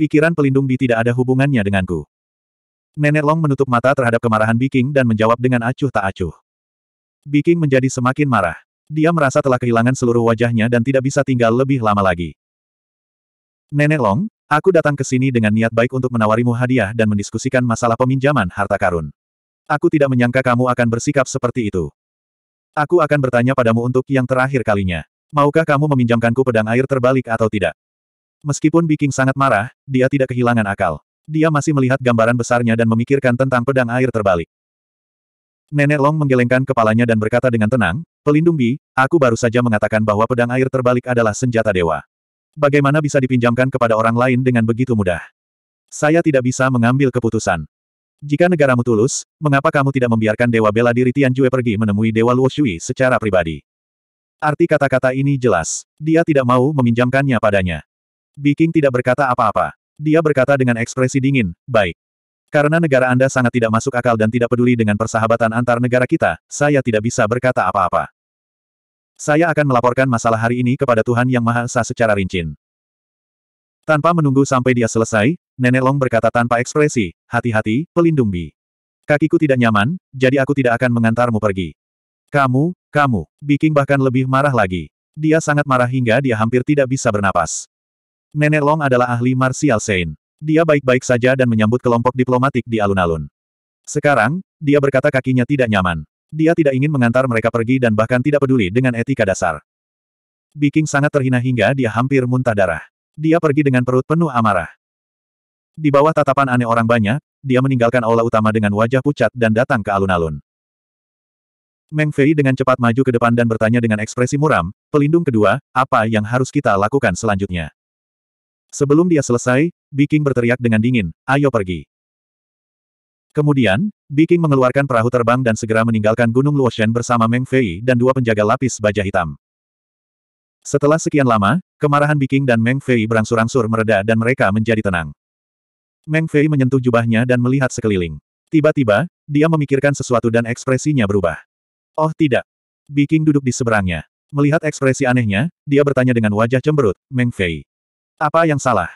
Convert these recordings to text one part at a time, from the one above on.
Pikiran pelindung Bi tidak ada hubungannya denganku. Nenek Long menutup mata terhadap kemarahan Biking dan menjawab dengan acuh tak acuh. Biking menjadi semakin marah. Dia merasa telah kehilangan seluruh wajahnya dan tidak bisa tinggal lebih lama lagi. Nenek Long, aku datang ke sini dengan niat baik untuk menawarimu hadiah dan mendiskusikan masalah peminjaman harta karun. Aku tidak menyangka kamu akan bersikap seperti itu. Aku akan bertanya padamu untuk yang terakhir kalinya. Maukah kamu meminjamkanku pedang air terbalik atau tidak? Meskipun Biking sangat marah, dia tidak kehilangan akal. Dia masih melihat gambaran besarnya dan memikirkan tentang pedang air terbalik. Nenek Long menggelengkan kepalanya dan berkata dengan tenang, Pelindung Bi, aku baru saja mengatakan bahwa pedang air terbalik adalah senjata dewa. Bagaimana bisa dipinjamkan kepada orang lain dengan begitu mudah? Saya tidak bisa mengambil keputusan. Jika negaramu tulus, mengapa kamu tidak membiarkan Dewa Bela Diri Tianjue pergi menemui Dewa Luo Shui secara pribadi? Arti kata-kata ini jelas. Dia tidak mau meminjamkannya padanya. Biking tidak berkata apa-apa. Dia berkata dengan ekspresi dingin, baik. Karena negara Anda sangat tidak masuk akal dan tidak peduli dengan persahabatan antar negara kita, saya tidak bisa berkata apa-apa. Saya akan melaporkan masalah hari ini kepada Tuhan Yang Maha Esa secara rinci. Tanpa menunggu sampai dia selesai, Nenek Long berkata tanpa ekspresi, hati-hati, pelindung Bi. Kakiku tidak nyaman, jadi aku tidak akan mengantarmu pergi. Kamu, kamu, Biking bahkan lebih marah lagi. Dia sangat marah hingga dia hampir tidak bisa bernapas. Nenek Long adalah ahli martial Sein. Dia baik-baik saja dan menyambut kelompok diplomatik di alun-alun. Sekarang, dia berkata kakinya tidak nyaman. Dia tidak ingin mengantar mereka pergi dan bahkan tidak peduli dengan etika dasar. Biking sangat terhina hingga dia hampir muntah darah. Dia pergi dengan perut penuh amarah. Di bawah tatapan aneh orang banyak, dia meninggalkan aula utama dengan wajah pucat dan datang ke alun-alun. Meng Fei dengan cepat maju ke depan dan bertanya dengan ekspresi muram, pelindung kedua, apa yang harus kita lakukan selanjutnya? Sebelum dia selesai, Biking berteriak dengan dingin, ayo pergi. Kemudian, Biking mengeluarkan perahu terbang dan segera meninggalkan Gunung Luoshen bersama Meng Fei dan dua penjaga lapis baja hitam. Setelah sekian lama, kemarahan Biking dan Meng Fei berangsur-angsur mereda dan mereka menjadi tenang. Meng Fei menyentuh jubahnya dan melihat sekeliling. Tiba-tiba, dia memikirkan sesuatu dan ekspresinya berubah. Oh tidak. Biking duduk di seberangnya. Melihat ekspresi anehnya, dia bertanya dengan wajah cemberut, Meng Fei. Apa yang salah?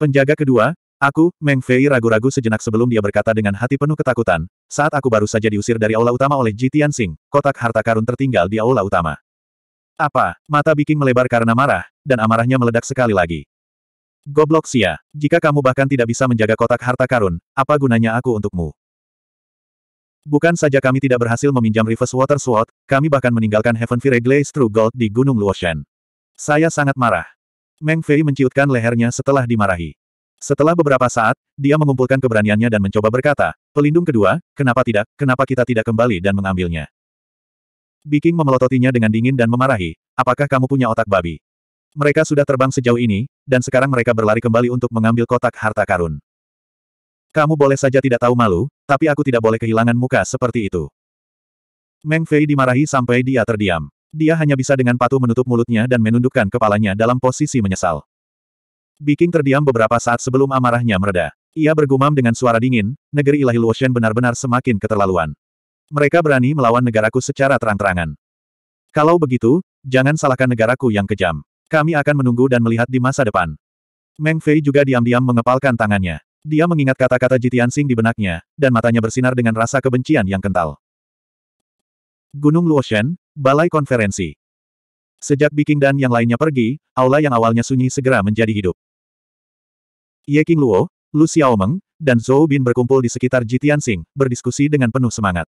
Penjaga kedua, aku, Meng Fei ragu-ragu sejenak sebelum dia berkata dengan hati penuh ketakutan, saat aku baru saja diusir dari aula utama oleh Ji Tianxing, kotak harta karun tertinggal di aula utama. Apa? Mata Biking melebar karena marah, dan amarahnya meledak sekali lagi. Goblok sia, jika kamu bahkan tidak bisa menjaga kotak harta karun, apa gunanya aku untukmu? Bukan saja kami tidak berhasil meminjam Reverse Water Sword, kami bahkan meninggalkan Heaven Fire Glaze True Gold di Gunung Luoshan. Saya sangat marah. Meng Fei menciutkan lehernya setelah dimarahi. Setelah beberapa saat, dia mengumpulkan keberaniannya dan mencoba berkata, pelindung kedua, kenapa tidak, kenapa kita tidak kembali dan mengambilnya. Biking memelototinya dengan dingin dan memarahi, apakah kamu punya otak babi? Mereka sudah terbang sejauh ini, dan sekarang mereka berlari kembali untuk mengambil kotak harta karun. Kamu boleh saja tidak tahu malu, tapi aku tidak boleh kehilangan muka seperti itu. Meng Fei dimarahi sampai dia terdiam. Dia hanya bisa dengan patuh menutup mulutnya dan menundukkan kepalanya dalam posisi menyesal. Biking terdiam beberapa saat sebelum amarahnya mereda. Ia bergumam dengan suara dingin, negeri ilahi Luoshen benar-benar semakin keterlaluan. Mereka berani melawan negaraku secara terang-terangan. Kalau begitu, jangan salahkan negaraku yang kejam. Kami akan menunggu dan melihat di masa depan. Meng Fei juga diam-diam mengepalkan tangannya. Dia mengingat kata-kata Jitian Sing di benaknya, dan matanya bersinar dengan rasa kebencian yang kental. Gunung Luoshen, Balai konferensi. Sejak Biking dan yang lainnya pergi, aula yang awalnya sunyi segera menjadi hidup. Ye King Luo, Lu Xiaomeng, dan Zhou Bin berkumpul di sekitar Jitian Sing, berdiskusi dengan penuh semangat.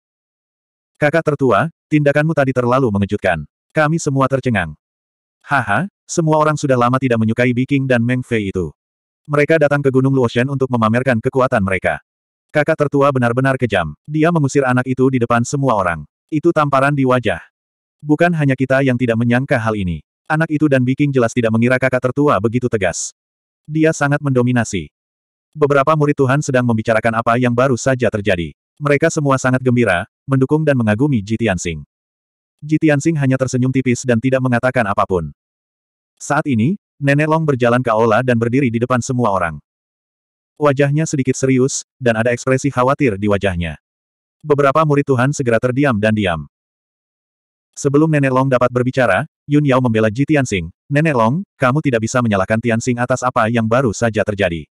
Kakak tertua, tindakanmu tadi terlalu mengejutkan. Kami semua tercengang. Haha, semua orang sudah lama tidak menyukai Biking dan Meng Fei itu. Mereka datang ke Gunung Luoshen untuk memamerkan kekuatan mereka. Kakak tertua benar-benar kejam. Dia mengusir anak itu di depan semua orang. Itu tamparan di wajah. Bukan hanya kita yang tidak menyangka hal ini. Anak itu dan Biking jelas tidak mengira kakak tertua begitu tegas. Dia sangat mendominasi. Beberapa murid Tuhan sedang membicarakan apa yang baru saja terjadi. Mereka semua sangat gembira, mendukung dan mengagumi Jitian Sing. Jitian hanya tersenyum tipis dan tidak mengatakan apapun. Saat ini, Nenek Long berjalan ke aula dan berdiri di depan semua orang. Wajahnya sedikit serius, dan ada ekspresi khawatir di wajahnya. Beberapa murid Tuhan segera terdiam dan diam. Sebelum Nenek Long dapat berbicara, Yun Yao membela Ji Tianxing. Nenek Long, kamu tidak bisa menyalahkan Tianxing atas apa yang baru saja terjadi.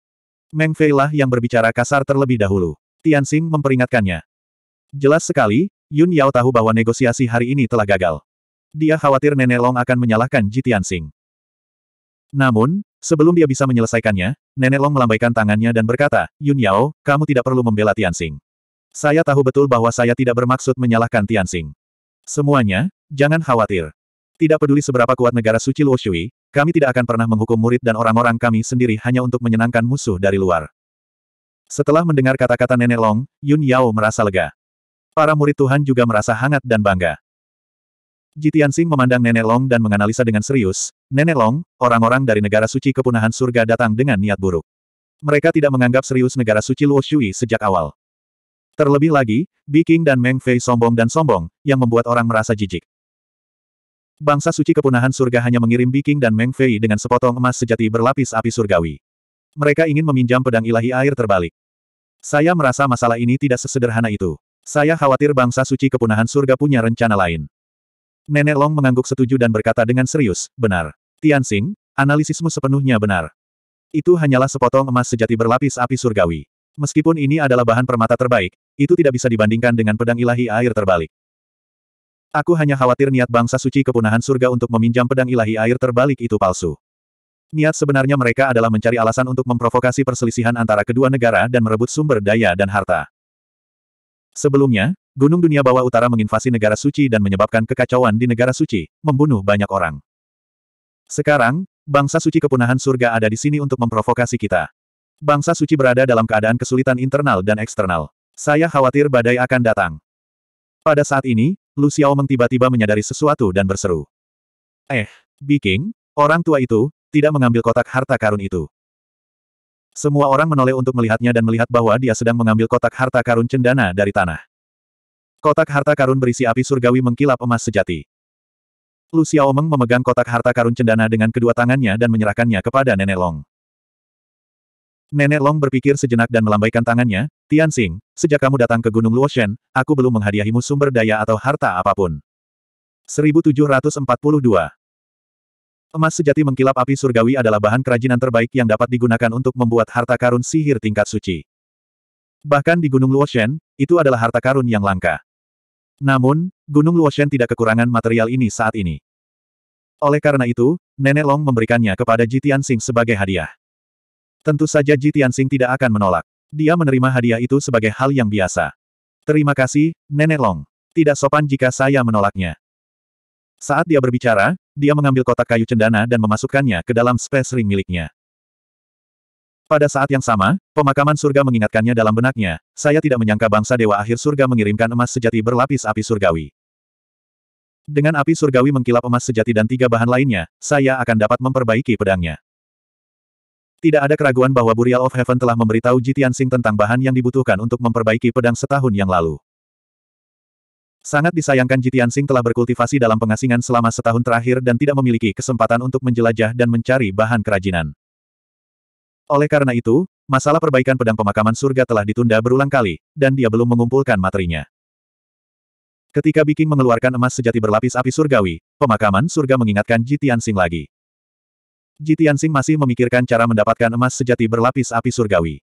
Meng Fei lah yang berbicara kasar terlebih dahulu. Tianxing memperingatkannya. Jelas sekali, Yun Yao tahu bahwa negosiasi hari ini telah gagal. Dia khawatir Nenek Long akan menyalahkan Ji Tianxing. Namun, sebelum dia bisa menyelesaikannya, Nenek Long melambaikan tangannya dan berkata, Yun Yao, kamu tidak perlu membela Tianxing. Saya tahu betul bahwa saya tidak bermaksud menyalahkan Tianxing. Semuanya, jangan khawatir. Tidak peduli seberapa kuat negara suci Luoshui, kami tidak akan pernah menghukum murid dan orang-orang kami sendiri hanya untuk menyenangkan musuh dari luar. Setelah mendengar kata-kata Nenek Long, Yun Yao merasa lega. Para murid Tuhan juga merasa hangat dan bangga. Jitian Sing memandang Nenek Long dan menganalisa dengan serius, Nenek Long, orang-orang dari negara suci kepunahan surga datang dengan niat buruk. Mereka tidak menganggap serius negara suci Luoshui sejak awal. Terlebih lagi, Biking dan Meng Fei sombong dan sombong, yang membuat orang merasa jijik. Bangsa suci kepunahan surga hanya mengirim Biking dan Meng Fei dengan sepotong emas sejati berlapis api surgawi. Mereka ingin meminjam pedang ilahi air terbalik. Saya merasa masalah ini tidak sesederhana itu. Saya khawatir bangsa suci kepunahan surga punya rencana lain. Nenek Long mengangguk setuju dan berkata dengan serius, benar. Tian Xing, analisismu sepenuhnya benar. Itu hanyalah sepotong emas sejati berlapis api surgawi. Meskipun ini adalah bahan permata terbaik, itu tidak bisa dibandingkan dengan pedang ilahi air terbalik. Aku hanya khawatir niat bangsa suci kepunahan surga untuk meminjam pedang ilahi air terbalik itu palsu. Niat sebenarnya mereka adalah mencari alasan untuk memprovokasi perselisihan antara kedua negara dan merebut sumber daya dan harta. Sebelumnya, Gunung Dunia Bawah Utara menginvasi negara suci dan menyebabkan kekacauan di negara suci, membunuh banyak orang. Sekarang, bangsa suci kepunahan surga ada di sini untuk memprovokasi kita. Bangsa suci berada dalam keadaan kesulitan internal dan eksternal. Saya khawatir badai akan datang. Pada saat ini, Lu Xiao tiba-tiba menyadari sesuatu dan berseru. Eh, Biking, orang tua itu, tidak mengambil kotak harta karun itu. Semua orang menoleh untuk melihatnya dan melihat bahwa dia sedang mengambil kotak harta karun cendana dari tanah. Kotak harta karun berisi api surgawi mengkilap emas sejati. Lu Xiaomeng memegang kotak harta karun cendana dengan kedua tangannya dan menyerahkannya kepada Nenek Long. Nenek Long berpikir sejenak dan melambaikan tangannya, Tian Xing, sejak kamu datang ke Gunung Luoshen, aku belum menghadiahimu sumber daya atau harta apapun. 1742 Emas sejati mengkilap api surgawi adalah bahan kerajinan terbaik yang dapat digunakan untuk membuat harta karun sihir tingkat suci. Bahkan di Gunung Luoshen, itu adalah harta karun yang langka. Namun, Gunung Luoshen tidak kekurangan material ini saat ini. Oleh karena itu, Nenek Long memberikannya kepada Jitian Sing sebagai hadiah. Tentu saja Ji Tianxing tidak akan menolak. Dia menerima hadiah itu sebagai hal yang biasa. Terima kasih, Nenek Long. Tidak sopan jika saya menolaknya. Saat dia berbicara, dia mengambil kotak kayu cendana dan memasukkannya ke dalam space ring miliknya. Pada saat yang sama, pemakaman surga mengingatkannya dalam benaknya, saya tidak menyangka bangsa dewa akhir surga mengirimkan emas sejati berlapis api surgawi. Dengan api surgawi mengkilap emas sejati dan tiga bahan lainnya, saya akan dapat memperbaiki pedangnya. Tidak ada keraguan bahwa Burial of Heaven telah memberitahu Jitian Sing tentang bahan yang dibutuhkan untuk memperbaiki pedang setahun yang lalu. Sangat disayangkan Jitian Sing telah berkultivasi dalam pengasingan selama setahun terakhir dan tidak memiliki kesempatan untuk menjelajah dan mencari bahan kerajinan. Oleh karena itu, masalah perbaikan pedang pemakaman surga telah ditunda berulang kali, dan dia belum mengumpulkan materinya. Ketika Biking mengeluarkan emas sejati berlapis api surgawi, pemakaman surga mengingatkan Jitian Sing lagi. Jitian Sing masih memikirkan cara mendapatkan emas sejati berlapis api surgawi.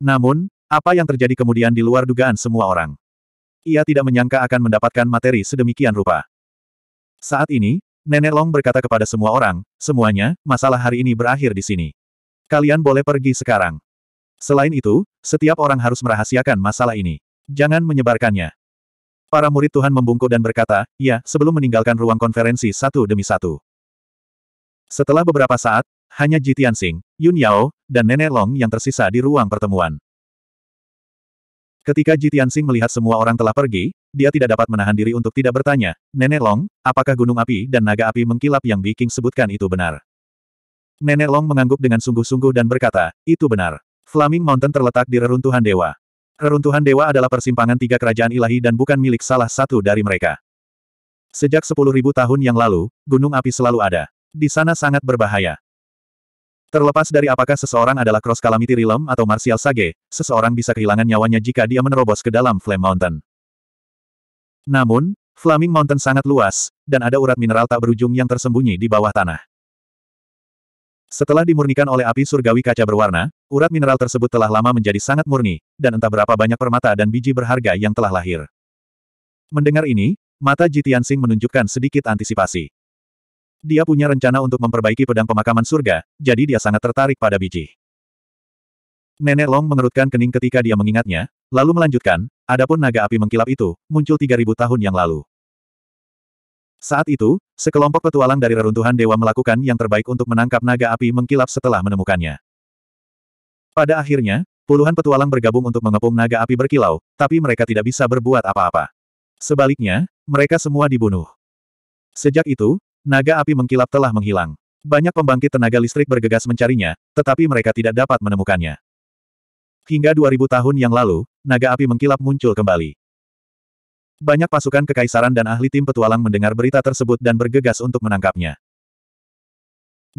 Namun, apa yang terjadi kemudian di luar dugaan semua orang. Ia tidak menyangka akan mendapatkan materi sedemikian rupa. Saat ini, Nenek Long berkata kepada semua orang, semuanya, masalah hari ini berakhir di sini. Kalian boleh pergi sekarang. Selain itu, setiap orang harus merahasiakan masalah ini. Jangan menyebarkannya. Para murid Tuhan membungkuk dan berkata, ya, sebelum meninggalkan ruang konferensi satu demi satu. Setelah beberapa saat, hanya Ji Tianxing, Yun Yao, dan Nenek Long yang tersisa di ruang pertemuan. Ketika Ji Tianxing melihat semua orang telah pergi, dia tidak dapat menahan diri untuk tidak bertanya, Nenek Long, apakah gunung api dan naga api mengkilap yang Biking sebutkan itu benar? Nenek Long mengangguk dengan sungguh-sungguh dan berkata, itu benar. Flaming Mountain terletak di reruntuhan dewa. Reruntuhan dewa adalah persimpangan tiga kerajaan ilahi dan bukan milik salah satu dari mereka. Sejak 10.000 tahun yang lalu, gunung api selalu ada. Di sana sangat berbahaya. Terlepas dari apakah seseorang adalah Cross Calamity Realm atau Martial Sage, seseorang bisa kehilangan nyawanya jika dia menerobos ke dalam Flame Mountain. Namun, Flaming Mountain sangat luas, dan ada urat mineral tak berujung yang tersembunyi di bawah tanah. Setelah dimurnikan oleh api surgawi kaca berwarna, urat mineral tersebut telah lama menjadi sangat murni, dan entah berapa banyak permata dan biji berharga yang telah lahir. Mendengar ini, mata Jitian Sing menunjukkan sedikit antisipasi. Dia punya rencana untuk memperbaiki pedang pemakaman surga, jadi dia sangat tertarik pada biji. Nenek Long mengerutkan kening ketika dia mengingatnya, lalu melanjutkan, adapun naga api mengkilap itu, muncul 3000 tahun yang lalu. Saat itu, sekelompok petualang dari reruntuhan dewa melakukan yang terbaik untuk menangkap naga api mengkilap setelah menemukannya. Pada akhirnya, puluhan petualang bergabung untuk mengepung naga api berkilau, tapi mereka tidak bisa berbuat apa-apa. Sebaliknya, mereka semua dibunuh. Sejak itu, Naga api mengkilap telah menghilang. Banyak pembangkit tenaga listrik bergegas mencarinya, tetapi mereka tidak dapat menemukannya. Hingga 2000 tahun yang lalu, naga api mengkilap muncul kembali. Banyak pasukan kekaisaran dan ahli tim petualang mendengar berita tersebut dan bergegas untuk menangkapnya.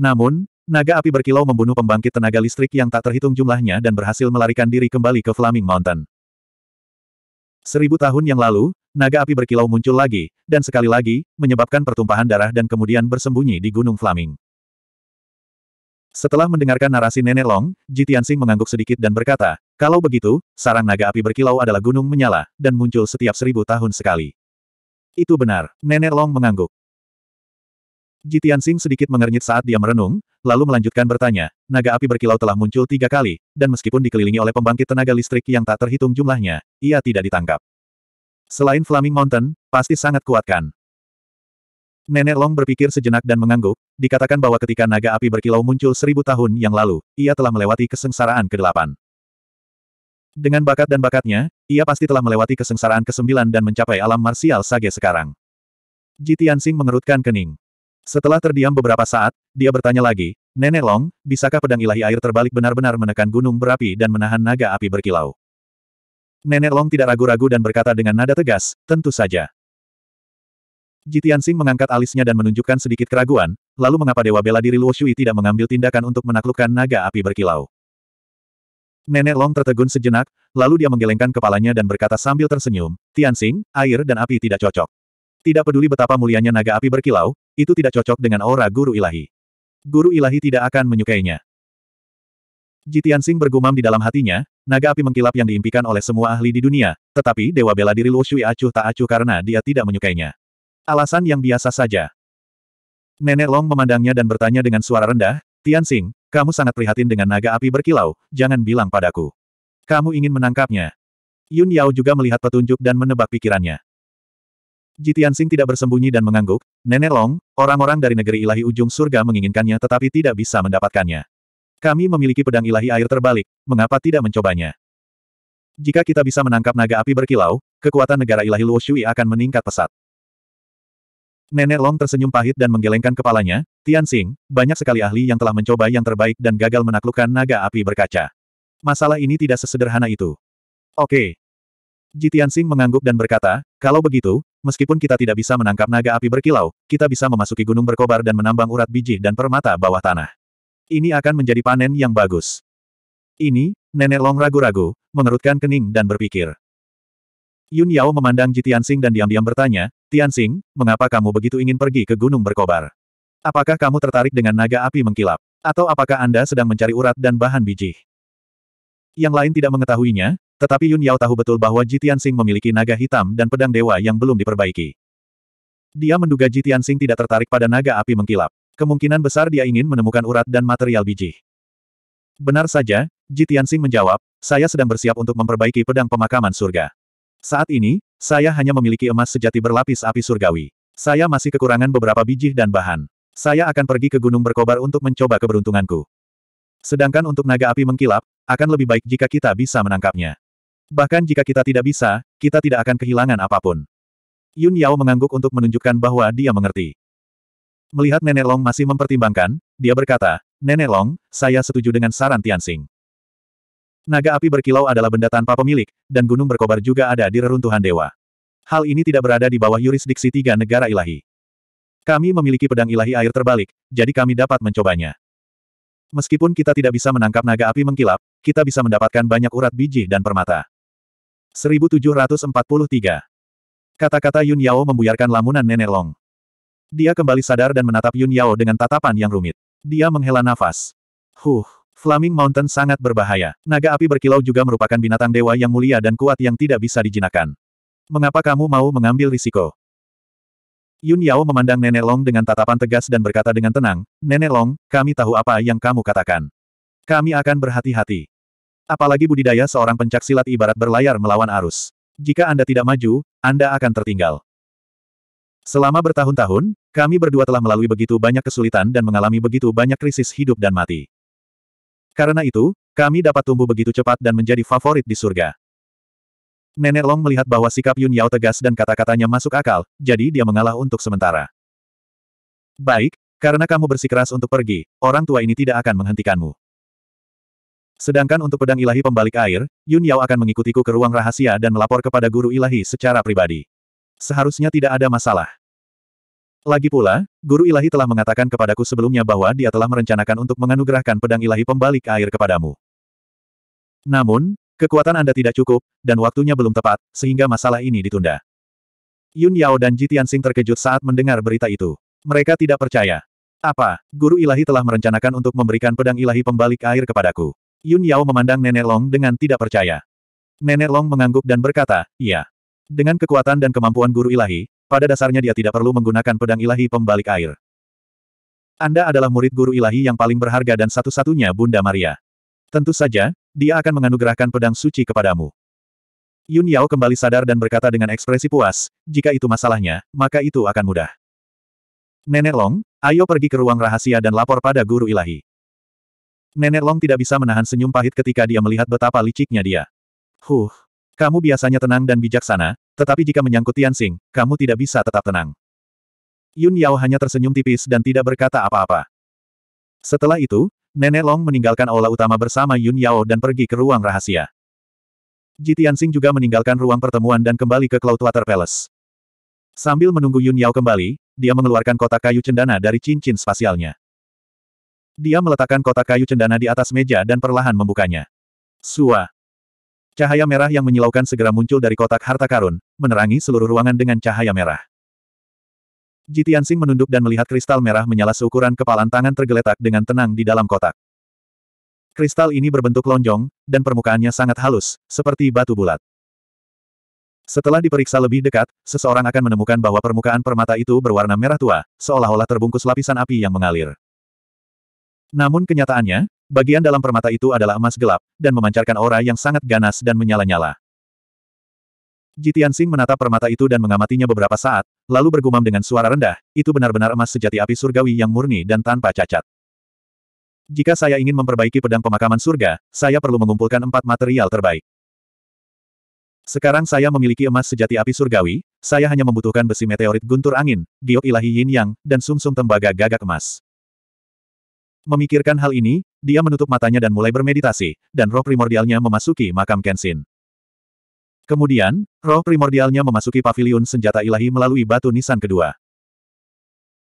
Namun, naga api berkilau membunuh pembangkit tenaga listrik yang tak terhitung jumlahnya dan berhasil melarikan diri kembali ke Flaming Mountain. Seribu tahun yang lalu, naga api berkilau muncul lagi, dan sekali lagi, menyebabkan pertumpahan darah dan kemudian bersembunyi di Gunung Flaming. Setelah mendengarkan narasi Nenek Long, Jitiansing mengangguk sedikit dan berkata, kalau begitu, sarang naga api berkilau adalah gunung menyala, dan muncul setiap seribu tahun sekali. Itu benar, Nenek Long mengangguk. Jitian Sing sedikit mengernyit saat dia merenung, lalu melanjutkan bertanya, naga api berkilau telah muncul tiga kali, dan meskipun dikelilingi oleh pembangkit tenaga listrik yang tak terhitung jumlahnya, ia tidak ditangkap. Selain Flaming Mountain, pasti sangat kuat kan? Nenek Long berpikir sejenak dan mengangguk, dikatakan bahwa ketika naga api berkilau muncul seribu tahun yang lalu, ia telah melewati kesengsaraan ke-8. Dengan bakat dan bakatnya, ia pasti telah melewati kesengsaraan ke-9 dan mencapai alam marsial sage sekarang. Jitian Sing mengerutkan kening. Setelah terdiam beberapa saat, dia bertanya lagi, Nenek Long, bisakah pedang ilahi air terbalik benar-benar menekan gunung berapi dan menahan naga api berkilau? Nenek Long tidak ragu-ragu dan berkata dengan nada tegas, tentu saja. Jitiansing mengangkat alisnya dan menunjukkan sedikit keraguan, lalu mengapa Dewa Bela Diri Luo Shui tidak mengambil tindakan untuk menaklukkan naga api berkilau. Nenek Long tertegun sejenak, lalu dia menggelengkan kepalanya dan berkata sambil tersenyum, Tiansing, air dan api tidak cocok. Tidak peduli betapa mulianya naga api berkilau, itu tidak cocok dengan aura guru ilahi. Guru ilahi tidak akan menyukainya. Jitian Sing bergumam di dalam hatinya, naga api mengkilap yang diimpikan oleh semua ahli di dunia, tetapi dewa bela diri Luo Shui acuh tak acuh karena dia tidak menyukainya. Alasan yang biasa saja. Nenek Long memandangnya dan bertanya dengan suara rendah, Tian Sing, kamu sangat prihatin dengan naga api berkilau, jangan bilang padaku. Kamu ingin menangkapnya. Yun Yao juga melihat petunjuk dan menebak pikirannya. Jitiansing tidak bersembunyi dan mengangguk, Nenek Long, orang-orang dari negeri ilahi ujung surga menginginkannya tetapi tidak bisa mendapatkannya. Kami memiliki pedang ilahi air terbalik, mengapa tidak mencobanya? Jika kita bisa menangkap naga api berkilau, kekuatan negara ilahi Luo akan meningkat pesat. Nenek Long tersenyum pahit dan menggelengkan kepalanya, Tianxing, banyak sekali ahli yang telah mencoba yang terbaik dan gagal menaklukkan naga api berkaca. Masalah ini tidak sesederhana itu. Oke. Okay. Jitiansing mengangguk dan berkata, kalau begitu, Meskipun kita tidak bisa menangkap naga api berkilau, kita bisa memasuki gunung berkobar dan menambang urat biji dan permata bawah tanah. Ini akan menjadi panen yang bagus. Ini, Nenek Long ragu-ragu, mengerutkan kening dan berpikir. Yun Yao memandang Ji Tianxing dan diam-diam bertanya, Tianxing, mengapa kamu begitu ingin pergi ke gunung berkobar? Apakah kamu tertarik dengan naga api mengkilap? Atau apakah Anda sedang mencari urat dan bahan biji? Yang lain tidak mengetahuinya, tetapi Yun Yao tahu betul bahwa Ji Tianxing memiliki naga hitam dan pedang dewa yang belum diperbaiki. Dia menduga Ji Tianxing tidak tertarik pada naga api mengkilap. Kemungkinan besar dia ingin menemukan urat dan material biji. Benar saja, Ji Tianxing menjawab, saya sedang bersiap untuk memperbaiki pedang pemakaman surga. Saat ini, saya hanya memiliki emas sejati berlapis api surgawi. Saya masih kekurangan beberapa biji dan bahan. Saya akan pergi ke gunung berkobar untuk mencoba keberuntunganku. Sedangkan untuk naga api mengkilap, akan lebih baik jika kita bisa menangkapnya. Bahkan jika kita tidak bisa, kita tidak akan kehilangan apapun. Yun Yao mengangguk untuk menunjukkan bahwa dia mengerti. Melihat Nenek Long masih mempertimbangkan, dia berkata, Nenek Long, saya setuju dengan saran Tianxing. Naga api berkilau adalah benda tanpa pemilik, dan gunung berkobar juga ada di reruntuhan dewa. Hal ini tidak berada di bawah yurisdiksi tiga negara ilahi. Kami memiliki pedang ilahi air terbalik, jadi kami dapat mencobanya. Meskipun kita tidak bisa menangkap naga api mengkilap, kita bisa mendapatkan banyak urat biji dan permata. 1743. Kata-kata Yun Yao membuyarkan lamunan Nenek Long. Dia kembali sadar dan menatap Yun Yao dengan tatapan yang rumit. Dia menghela nafas. Huh, Flaming Mountain sangat berbahaya. Naga api berkilau juga merupakan binatang dewa yang mulia dan kuat yang tidak bisa dijinakan. Mengapa kamu mau mengambil risiko? Yun Yao memandang Nenek Long dengan tatapan tegas dan berkata dengan tenang, Nenek Long, kami tahu apa yang kamu katakan. Kami akan berhati-hati. Apalagi budidaya seorang pencak silat ibarat berlayar melawan arus. Jika Anda tidak maju, Anda akan tertinggal. Selama bertahun-tahun, kami berdua telah melalui begitu banyak kesulitan dan mengalami begitu banyak krisis hidup dan mati. Karena itu, kami dapat tumbuh begitu cepat dan menjadi favorit di surga. Nenek Long melihat bahwa sikap Yun Yao tegas dan kata-katanya masuk akal, jadi dia mengalah untuk sementara. Baik, karena kamu bersikeras untuk pergi, orang tua ini tidak akan menghentikanmu. Sedangkan untuk pedang ilahi pembalik air, Yun Yao akan mengikutiku ke ruang rahasia dan melapor kepada guru ilahi secara pribadi. Seharusnya tidak ada masalah. Lagi pula, guru ilahi telah mengatakan kepadaku sebelumnya bahwa dia telah merencanakan untuk menganugerahkan pedang ilahi pembalik air kepadamu. Namun, kekuatan Anda tidak cukup, dan waktunya belum tepat, sehingga masalah ini ditunda. Yun Yao dan Ji Tianxing terkejut saat mendengar berita itu. Mereka tidak percaya. Apa, guru ilahi telah merencanakan untuk memberikan pedang ilahi pembalik air kepadaku? Yun Yao memandang Nenek Long dengan tidak percaya. Nenek Long mengangguk dan berkata, iya. Dengan kekuatan dan kemampuan guru ilahi, pada dasarnya dia tidak perlu menggunakan pedang ilahi pembalik air. Anda adalah murid guru ilahi yang paling berharga dan satu-satunya Bunda Maria. Tentu saja, dia akan menganugerahkan pedang suci kepadamu. Yun Yao kembali sadar dan berkata dengan ekspresi puas, jika itu masalahnya, maka itu akan mudah. Nenek Long, ayo pergi ke ruang rahasia dan lapor pada guru ilahi. Nenek Long tidak bisa menahan senyum pahit ketika dia melihat betapa liciknya dia. Huh, kamu biasanya tenang dan bijaksana, tetapi jika menyangkut Tianxing, kamu tidak bisa tetap tenang. Yun Yao hanya tersenyum tipis dan tidak berkata apa-apa. Setelah itu, Nenek Long meninggalkan aula utama bersama Yun Yao dan pergi ke ruang rahasia. Ji Tianxing juga meninggalkan ruang pertemuan dan kembali ke Cloudwater Palace. Sambil menunggu Yun Yao kembali, dia mengeluarkan kotak kayu cendana dari cincin spasialnya. Dia meletakkan kotak kayu cendana di atas meja dan perlahan membukanya. Sua. Cahaya merah yang menyilaukan segera muncul dari kotak harta karun, menerangi seluruh ruangan dengan cahaya merah. Jitian Sing menunduk dan melihat kristal merah menyala seukuran kepalan tangan tergeletak dengan tenang di dalam kotak. Kristal ini berbentuk lonjong, dan permukaannya sangat halus, seperti batu bulat. Setelah diperiksa lebih dekat, seseorang akan menemukan bahwa permukaan permata itu berwarna merah tua, seolah-olah terbungkus lapisan api yang mengalir. Namun kenyataannya, bagian dalam permata itu adalah emas gelap, dan memancarkan aura yang sangat ganas dan menyala-nyala. Jitian Sing menatap permata itu dan mengamatinya beberapa saat, lalu bergumam dengan suara rendah, itu benar-benar emas sejati api surgawi yang murni dan tanpa cacat. Jika saya ingin memperbaiki pedang pemakaman surga, saya perlu mengumpulkan empat material terbaik. Sekarang saya memiliki emas sejati api surgawi, saya hanya membutuhkan besi meteorit guntur angin, giok ilahi yin yang, dan sumsum -sum tembaga gagak emas. Memikirkan hal ini, dia menutup matanya dan mulai bermeditasi, dan roh primordialnya memasuki makam Kenshin. Kemudian, roh primordialnya memasuki paviliun senjata ilahi melalui batu nisan kedua.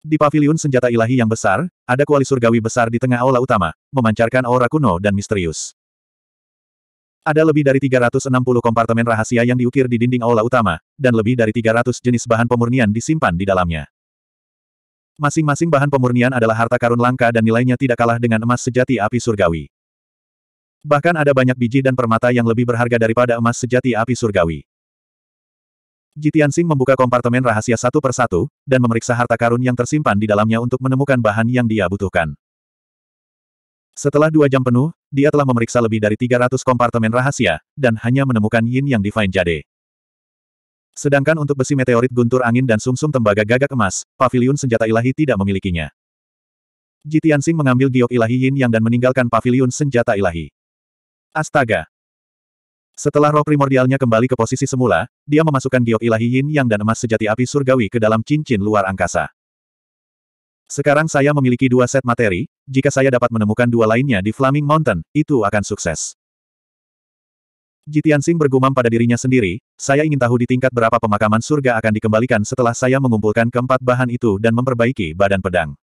Di paviliun senjata ilahi yang besar, ada kuali surgawi besar di tengah aula utama, memancarkan aura kuno dan misterius. Ada lebih dari 360 kompartemen rahasia yang diukir di dinding aula utama, dan lebih dari 300 jenis bahan pemurnian disimpan di dalamnya. Masing-masing bahan pemurnian adalah harta karun langka dan nilainya tidak kalah dengan emas sejati api surgawi. Bahkan ada banyak biji dan permata yang lebih berharga daripada emas sejati api surgawi. Jitian Sing membuka kompartemen rahasia satu persatu, dan memeriksa harta karun yang tersimpan di dalamnya untuk menemukan bahan yang dia butuhkan. Setelah dua jam penuh, dia telah memeriksa lebih dari 300 kompartemen rahasia, dan hanya menemukan yin yang divine jade. Sedangkan untuk besi meteorit guntur angin dan sumsum -sum tembaga gagak emas, Pavilion senjata ilahi tidak memilikinya. Jitiansing mengambil giok ilahi yin yang dan meninggalkan Pavilion senjata ilahi. Astaga! Setelah roh primordialnya kembali ke posisi semula, dia memasukkan giok ilahi yin yang dan emas sejati api surgawi ke dalam cincin luar angkasa. Sekarang saya memiliki dua set materi, jika saya dapat menemukan dua lainnya di Flaming Mountain, itu akan sukses. Jitian Jitiansing bergumam pada dirinya sendiri, saya ingin tahu di tingkat berapa pemakaman surga akan dikembalikan setelah saya mengumpulkan keempat bahan itu dan memperbaiki badan pedang.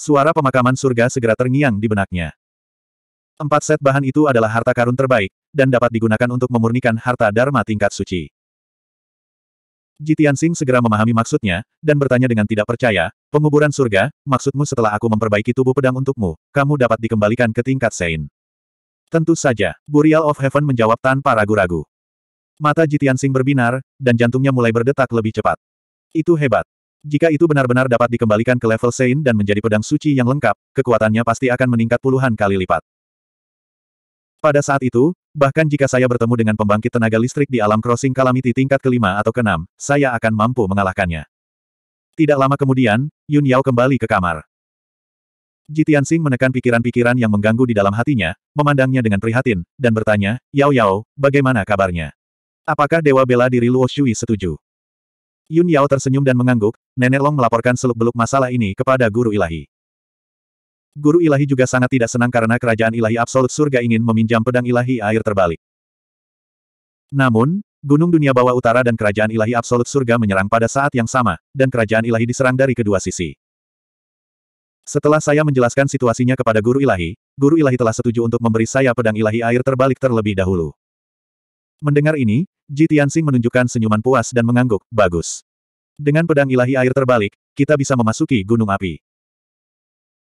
Suara pemakaman surga segera terngiang di benaknya. Empat set bahan itu adalah harta karun terbaik, dan dapat digunakan untuk memurnikan harta dharma tingkat suci. Jitian Jitiansing segera memahami maksudnya, dan bertanya dengan tidak percaya, penguburan surga, maksudmu setelah aku memperbaiki tubuh pedang untukmu, kamu dapat dikembalikan ke tingkat Sein. Tentu saja, Burial of Heaven menjawab tanpa ragu-ragu. Mata Jitian Sing berbinar, dan jantungnya mulai berdetak lebih cepat. Itu hebat. Jika itu benar-benar dapat dikembalikan ke level Sein dan menjadi pedang suci yang lengkap, kekuatannya pasti akan meningkat puluhan kali lipat. Pada saat itu, bahkan jika saya bertemu dengan pembangkit tenaga listrik di alam crossing Kalamiti tingkat kelima atau keenam, saya akan mampu mengalahkannya. Tidak lama kemudian, Yun Yao kembali ke kamar. Jitian Sing menekan pikiran-pikiran yang mengganggu di dalam hatinya, memandangnya dengan prihatin, dan bertanya, Yao Yao, bagaimana kabarnya? Apakah Dewa Bela Diri Luo Shui setuju? Yun Yao tersenyum dan mengangguk, Nenek Long melaporkan seluk-beluk masalah ini kepada Guru Ilahi. Guru Ilahi juga sangat tidak senang karena Kerajaan Ilahi Absolut Surga ingin meminjam pedang Ilahi air terbalik. Namun, Gunung Dunia Bawah Utara dan Kerajaan Ilahi Absolut Surga menyerang pada saat yang sama, dan Kerajaan Ilahi diserang dari kedua sisi. Setelah saya menjelaskan situasinya kepada guru ilahi, guru ilahi telah setuju untuk memberi saya pedang ilahi air terbalik terlebih dahulu. Mendengar ini, Ji Tianxing menunjukkan senyuman puas dan mengangguk, bagus. Dengan pedang ilahi air terbalik, kita bisa memasuki gunung api.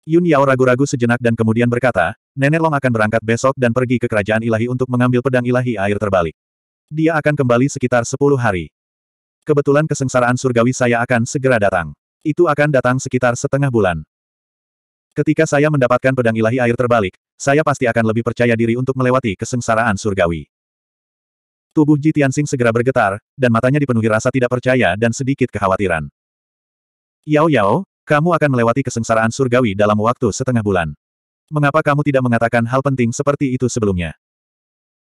Yun Yao ragu-ragu sejenak dan kemudian berkata, Nenek Long akan berangkat besok dan pergi ke kerajaan ilahi untuk mengambil pedang ilahi air terbalik. Dia akan kembali sekitar 10 hari. Kebetulan kesengsaraan surgawi saya akan segera datang. Itu akan datang sekitar setengah bulan. Ketika saya mendapatkan pedang ilahi air terbalik, saya pasti akan lebih percaya diri untuk melewati kesengsaraan surgawi. Tubuh Ji Tianxing segera bergetar, dan matanya dipenuhi rasa tidak percaya dan sedikit kekhawatiran. Yao Yao, kamu akan melewati kesengsaraan surgawi dalam waktu setengah bulan. Mengapa kamu tidak mengatakan hal penting seperti itu sebelumnya?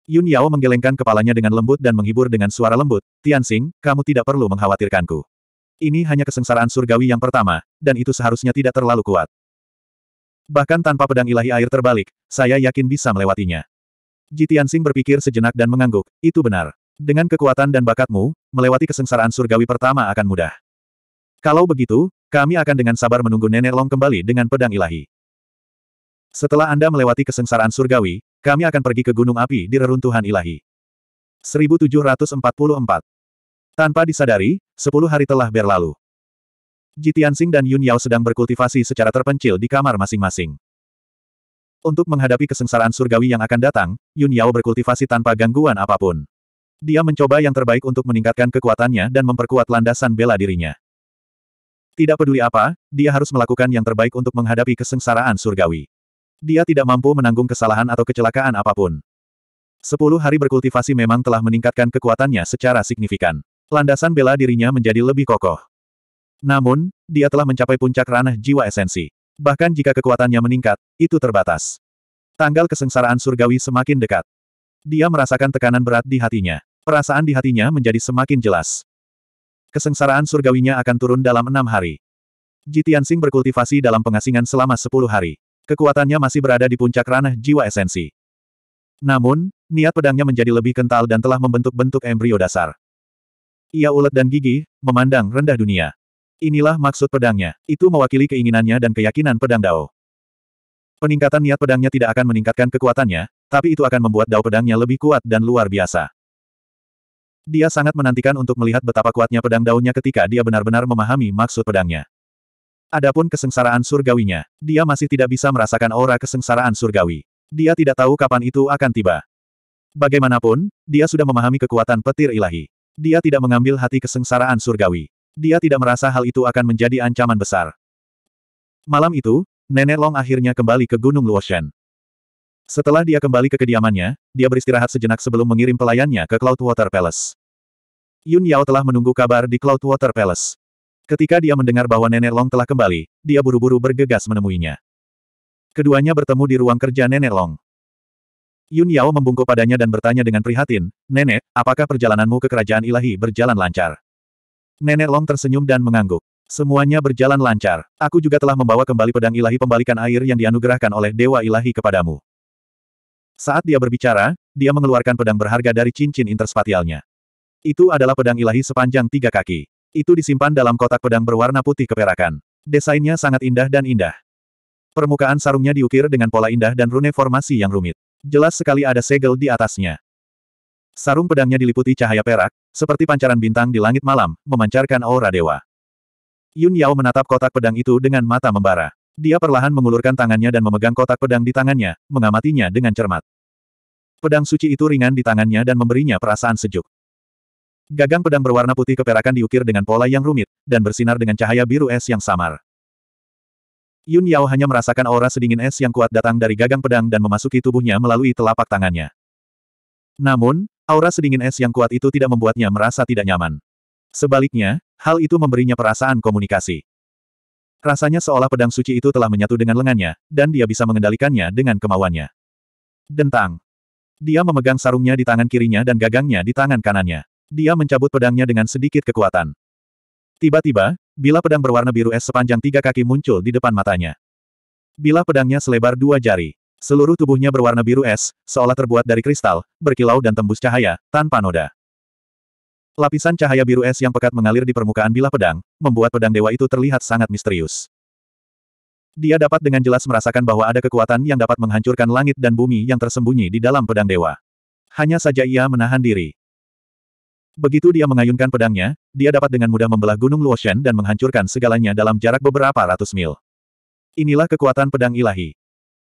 Yun Yao menggelengkan kepalanya dengan lembut dan menghibur dengan suara lembut, Tianxing, kamu tidak perlu mengkhawatirkanku. Ini hanya kesengsaraan surgawi yang pertama, dan itu seharusnya tidak terlalu kuat. Bahkan tanpa pedang ilahi air terbalik, saya yakin bisa melewatinya. Jitiansing berpikir sejenak dan mengangguk, itu benar. Dengan kekuatan dan bakatmu, melewati kesengsaraan surgawi pertama akan mudah. Kalau begitu, kami akan dengan sabar menunggu Nenek Long kembali dengan pedang ilahi. Setelah Anda melewati kesengsaraan surgawi, kami akan pergi ke gunung api di reruntuhan ilahi. 1744 Tanpa disadari, 10 hari telah berlalu. Ji Tianxing dan Yun Yao sedang berkultivasi secara terpencil di kamar masing-masing. Untuk menghadapi kesengsaraan surgawi yang akan datang, Yun Yao berkultivasi tanpa gangguan apapun. Dia mencoba yang terbaik untuk meningkatkan kekuatannya dan memperkuat landasan bela dirinya. Tidak peduli apa, dia harus melakukan yang terbaik untuk menghadapi kesengsaraan surgawi. Dia tidak mampu menanggung kesalahan atau kecelakaan apapun. Sepuluh hari berkultivasi memang telah meningkatkan kekuatannya secara signifikan. Landasan bela dirinya menjadi lebih kokoh. Namun, dia telah mencapai puncak ranah jiwa esensi. Bahkan jika kekuatannya meningkat, itu terbatas. Tanggal kesengsaraan surgawi semakin dekat. Dia merasakan tekanan berat di hatinya. Perasaan di hatinya menjadi semakin jelas. Kesengsaraan surgawinya akan turun dalam enam hari. Jitian Jitiansing berkultivasi dalam pengasingan selama sepuluh hari. Kekuatannya masih berada di puncak ranah jiwa esensi. Namun, niat pedangnya menjadi lebih kental dan telah membentuk bentuk embrio dasar. Ia ulet dan gigi, memandang rendah dunia. Inilah maksud pedangnya. Itu mewakili keinginannya dan keyakinan pedang Dao. Peningkatan niat pedangnya tidak akan meningkatkan kekuatannya, tapi itu akan membuat Dao pedangnya lebih kuat dan luar biasa. Dia sangat menantikan untuk melihat betapa kuatnya pedang daunnya ketika dia benar-benar memahami maksud pedangnya. Adapun kesengsaraan surgawinya, dia masih tidak bisa merasakan aura kesengsaraan surgawi. Dia tidak tahu kapan itu akan tiba. Bagaimanapun, dia sudah memahami kekuatan petir ilahi. Dia tidak mengambil hati kesengsaraan surgawi. Dia tidak merasa hal itu akan menjadi ancaman besar. Malam itu, Nenek Long akhirnya kembali ke Gunung Luoshan. Setelah dia kembali ke kediamannya, dia beristirahat sejenak sebelum mengirim pelayannya ke Cloudwater Palace. Yun Yao telah menunggu kabar di Cloudwater Palace. Ketika dia mendengar bahwa Nenek Long telah kembali, dia buru-buru bergegas menemuinya. Keduanya bertemu di ruang kerja Nenek Long. Yun Yao membungkuk padanya dan bertanya dengan prihatin, Nenek, apakah perjalananmu ke kerajaan ilahi berjalan lancar? Nenek Long tersenyum dan mengangguk. Semuanya berjalan lancar. Aku juga telah membawa kembali pedang ilahi pembalikan air yang dianugerahkan oleh Dewa Ilahi kepadamu. Saat dia berbicara, dia mengeluarkan pedang berharga dari cincin interspatialnya. Itu adalah pedang ilahi sepanjang tiga kaki. Itu disimpan dalam kotak pedang berwarna putih keperakan. Desainnya sangat indah dan indah. Permukaan sarungnya diukir dengan pola indah dan rune formasi yang rumit. Jelas sekali ada segel di atasnya. Sarung pedangnya diliputi cahaya perak, seperti pancaran bintang di langit malam, memancarkan aura dewa. Yun Yao menatap kotak pedang itu dengan mata membara. Dia perlahan mengulurkan tangannya dan memegang kotak pedang di tangannya, mengamatinya dengan cermat. Pedang suci itu ringan di tangannya dan memberinya perasaan sejuk. Gagang pedang berwarna putih keperakan diukir dengan pola yang rumit, dan bersinar dengan cahaya biru es yang samar. Yun Yao hanya merasakan aura sedingin es yang kuat datang dari gagang pedang dan memasuki tubuhnya melalui telapak tangannya. Namun, Aura sedingin es yang kuat itu tidak membuatnya merasa tidak nyaman. Sebaliknya, hal itu memberinya perasaan komunikasi. Rasanya seolah pedang suci itu telah menyatu dengan lengannya, dan dia bisa mengendalikannya dengan kemauannya. Dentang. Dia memegang sarungnya di tangan kirinya dan gagangnya di tangan kanannya. Dia mencabut pedangnya dengan sedikit kekuatan. Tiba-tiba, bila pedang berwarna biru es sepanjang tiga kaki muncul di depan matanya. Bila pedangnya selebar dua jari. Seluruh tubuhnya berwarna biru es, seolah terbuat dari kristal, berkilau dan tembus cahaya, tanpa noda. Lapisan cahaya biru es yang pekat mengalir di permukaan bilah pedang, membuat pedang dewa itu terlihat sangat misterius. Dia dapat dengan jelas merasakan bahwa ada kekuatan yang dapat menghancurkan langit dan bumi yang tersembunyi di dalam pedang dewa. Hanya saja ia menahan diri. Begitu dia mengayunkan pedangnya, dia dapat dengan mudah membelah gunung Luoshen dan menghancurkan segalanya dalam jarak beberapa ratus mil. Inilah kekuatan pedang ilahi.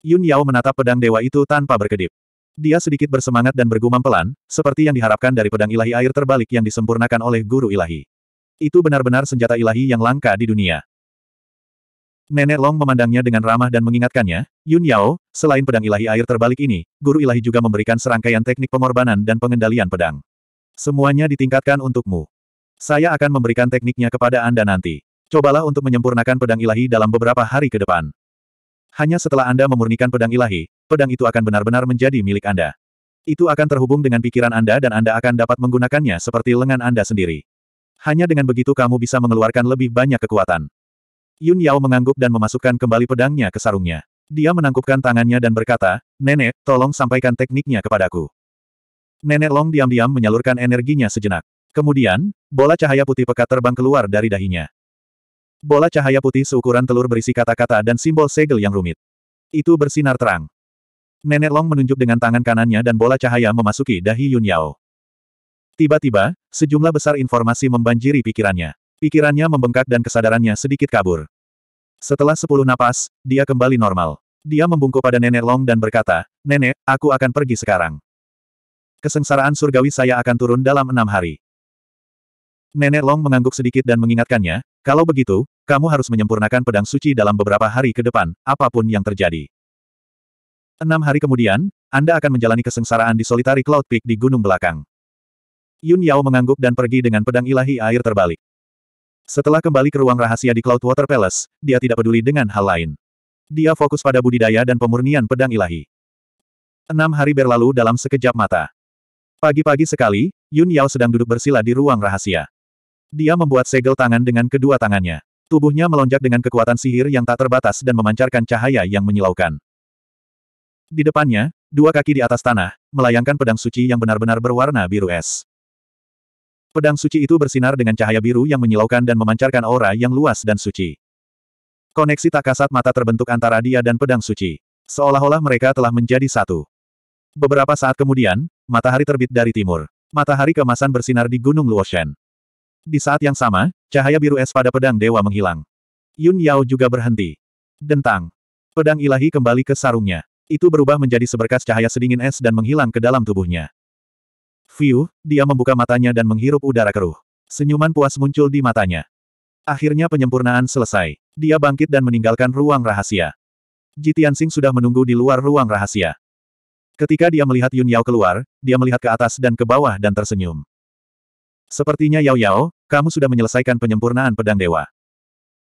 Yun Yao menatap pedang dewa itu tanpa berkedip. Dia sedikit bersemangat dan bergumam pelan, seperti yang diharapkan dari pedang ilahi air terbalik yang disempurnakan oleh guru ilahi. Itu benar-benar senjata ilahi yang langka di dunia. Nenek Long memandangnya dengan ramah dan mengingatkannya, Yun Yao, selain pedang ilahi air terbalik ini, guru ilahi juga memberikan serangkaian teknik pengorbanan dan pengendalian pedang. Semuanya ditingkatkan untukmu. Saya akan memberikan tekniknya kepada Anda nanti. Cobalah untuk menyempurnakan pedang ilahi dalam beberapa hari ke depan. Hanya setelah Anda memurnikan pedang ilahi, pedang itu akan benar-benar menjadi milik Anda. Itu akan terhubung dengan pikiran Anda dan Anda akan dapat menggunakannya seperti lengan Anda sendiri. Hanya dengan begitu kamu bisa mengeluarkan lebih banyak kekuatan. Yun Yao mengangguk dan memasukkan kembali pedangnya ke sarungnya. Dia menangkupkan tangannya dan berkata, Nenek, tolong sampaikan tekniknya kepadaku. Nenek Long diam-diam menyalurkan energinya sejenak. Kemudian, bola cahaya putih pekat terbang keluar dari dahinya. Bola cahaya putih seukuran telur berisi kata-kata dan simbol segel yang rumit. Itu bersinar terang. Nenek Long menunjuk dengan tangan kanannya dan bola cahaya memasuki dahi Yun Yao. Tiba-tiba, sejumlah besar informasi membanjiri pikirannya. Pikirannya membengkak dan kesadarannya sedikit kabur. Setelah sepuluh napas, dia kembali normal. Dia membungkuk pada Nenek Long dan berkata, Nenek, aku akan pergi sekarang. Kesengsaraan surgawi saya akan turun dalam enam hari. Nenek Long mengangguk sedikit dan mengingatkannya, kalau begitu, kamu harus menyempurnakan pedang suci dalam beberapa hari ke depan, apapun yang terjadi. Enam hari kemudian, Anda akan menjalani kesengsaraan di solitari Cloud Peak di gunung belakang. Yun Yao mengangguk dan pergi dengan pedang ilahi air terbalik. Setelah kembali ke ruang rahasia di Cloud Water Palace, dia tidak peduli dengan hal lain. Dia fokus pada budidaya dan pemurnian pedang ilahi. Enam hari berlalu dalam sekejap mata. Pagi-pagi sekali, Yun Yao sedang duduk bersila di ruang rahasia. Dia membuat segel tangan dengan kedua tangannya. Tubuhnya melonjak dengan kekuatan sihir yang tak terbatas dan memancarkan cahaya yang menyilaukan. Di depannya, dua kaki di atas tanah, melayangkan pedang suci yang benar-benar berwarna biru es. Pedang suci itu bersinar dengan cahaya biru yang menyilaukan dan memancarkan aura yang luas dan suci. Koneksi tak kasat mata terbentuk antara dia dan pedang suci. Seolah-olah mereka telah menjadi satu. Beberapa saat kemudian, matahari terbit dari timur. Matahari kemasan bersinar di Gunung Luoshen. Di saat yang sama, cahaya biru es pada pedang dewa menghilang. Yun Yao juga berhenti. Dentang. Pedang ilahi kembali ke sarungnya. Itu berubah menjadi seberkas cahaya sedingin es dan menghilang ke dalam tubuhnya. Fiu, dia membuka matanya dan menghirup udara keruh. Senyuman puas muncul di matanya. Akhirnya penyempurnaan selesai. Dia bangkit dan meninggalkan ruang rahasia. Jitian Sing sudah menunggu di luar ruang rahasia. Ketika dia melihat Yun Yao keluar, dia melihat ke atas dan ke bawah dan tersenyum. Sepertinya Yao Yao, kamu sudah menyelesaikan penyempurnaan pedang dewa.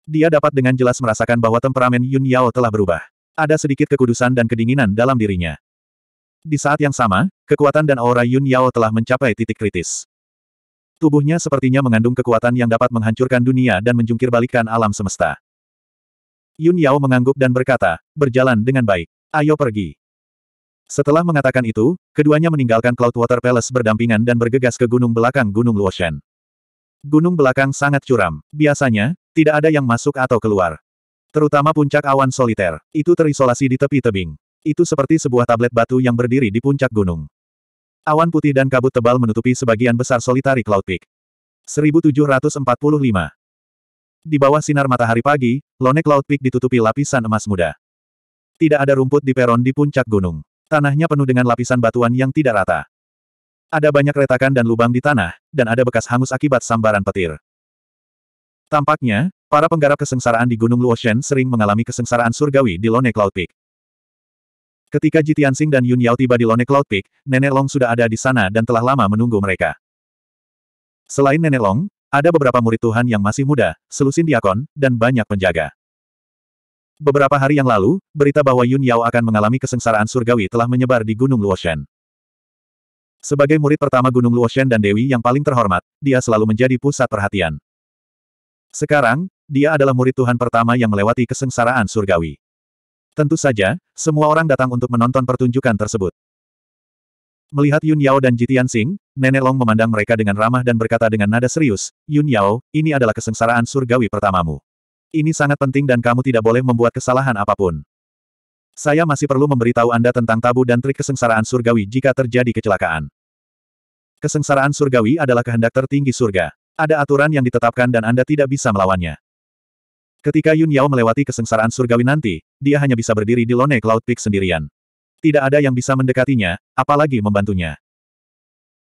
Dia dapat dengan jelas merasakan bahwa temperamen Yun Yao telah berubah. Ada sedikit kekudusan dan kedinginan dalam dirinya. Di saat yang sama, kekuatan dan aura Yun Yao telah mencapai titik kritis. Tubuhnya sepertinya mengandung kekuatan yang dapat menghancurkan dunia dan menjungkirbalikkan alam semesta. Yun Yao mengangguk dan berkata, berjalan dengan baik. Ayo pergi. Setelah mengatakan itu, keduanya meninggalkan Cloudwater Palace berdampingan dan bergegas ke gunung belakang Gunung Luoshen. Gunung belakang sangat curam. Biasanya, tidak ada yang masuk atau keluar. Terutama puncak awan soliter. Itu terisolasi di tepi tebing. Itu seperti sebuah tablet batu yang berdiri di puncak gunung. Awan putih dan kabut tebal menutupi sebagian besar solitari Cloud Peak. 1745. Di bawah sinar matahari pagi, lone Cloud Peak ditutupi lapisan emas muda. Tidak ada rumput di peron di puncak gunung. Tanahnya penuh dengan lapisan batuan yang tidak rata. Ada banyak retakan dan lubang di tanah, dan ada bekas hangus akibat sambaran petir. Tampaknya, para penggarap kesengsaraan di Gunung Luoshen sering mengalami kesengsaraan surgawi di Lone Cloud Peak. Ketika Jitiansing dan Yun Yao tiba di Lone Cloud Peak, Nenek Long sudah ada di sana dan telah lama menunggu mereka. Selain Nenek Long, ada beberapa murid Tuhan yang masih muda, selusin diakon, dan banyak penjaga. Beberapa hari yang lalu, berita bahwa Yun Yao akan mengalami kesengsaraan surgawi telah menyebar di Gunung Luoshen. Sebagai murid pertama Gunung Luoshen dan Dewi yang paling terhormat, dia selalu menjadi pusat perhatian. Sekarang, dia adalah murid Tuhan pertama yang melewati kesengsaraan surgawi. Tentu saja, semua orang datang untuk menonton pertunjukan tersebut. Melihat Yun Yao dan Jitian Sing, Nenek Long memandang mereka dengan ramah dan berkata dengan nada serius, Yun Yao, ini adalah kesengsaraan surgawi pertamamu. Ini sangat penting dan kamu tidak boleh membuat kesalahan apapun. Saya masih perlu memberitahu Anda tentang tabu dan trik kesengsaraan surgawi jika terjadi kecelakaan. Kesengsaraan surgawi adalah kehendak tertinggi surga. Ada aturan yang ditetapkan dan Anda tidak bisa melawannya. Ketika Yun Yao melewati kesengsaraan surgawi nanti, dia hanya bisa berdiri di Lone Cloud Peak sendirian. Tidak ada yang bisa mendekatinya, apalagi membantunya.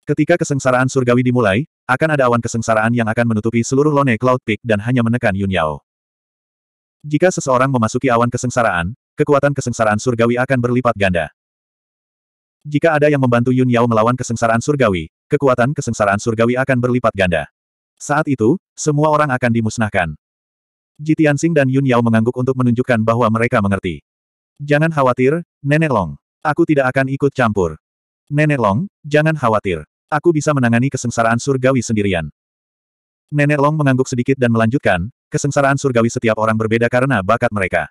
Ketika kesengsaraan surgawi dimulai, akan ada awan kesengsaraan yang akan menutupi seluruh Lone Cloud Peak dan hanya menekan Yun Yao. Jika seseorang memasuki awan kesengsaraan, kekuatan kesengsaraan surgawi akan berlipat ganda. Jika ada yang membantu Yun Yao melawan kesengsaraan surgawi, kekuatan kesengsaraan surgawi akan berlipat ganda. Saat itu, semua orang akan dimusnahkan. Ji Tianxing dan Yun Yao mengangguk untuk menunjukkan bahwa mereka mengerti. Jangan khawatir, Nenek Long. Aku tidak akan ikut campur. Nenek Long, jangan khawatir. Aku bisa menangani kesengsaraan surgawi sendirian. Nenek Long mengangguk sedikit dan melanjutkan, Kesengsaraan surgawi setiap orang berbeda karena bakat mereka.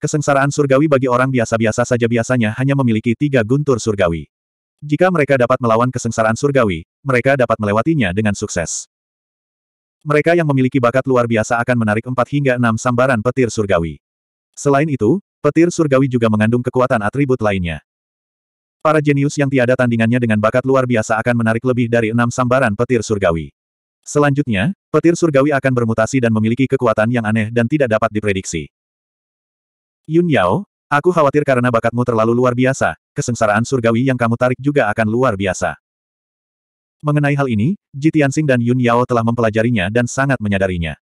Kesengsaraan surgawi bagi orang biasa-biasa saja biasanya hanya memiliki tiga guntur surgawi. Jika mereka dapat melawan kesengsaraan surgawi, mereka dapat melewatinya dengan sukses. Mereka yang memiliki bakat luar biasa akan menarik empat hingga enam sambaran petir surgawi. Selain itu, petir surgawi juga mengandung kekuatan atribut lainnya. Para jenius yang tiada tandingannya dengan bakat luar biasa akan menarik lebih dari enam sambaran petir surgawi. Selanjutnya, petir surgawi akan bermutasi dan memiliki kekuatan yang aneh dan tidak dapat diprediksi. Yun Yao, aku khawatir karena bakatmu terlalu luar biasa, kesengsaraan surgawi yang kamu tarik juga akan luar biasa. Mengenai hal ini, Ji Tianxing dan Yun Yao telah mempelajarinya dan sangat menyadarinya.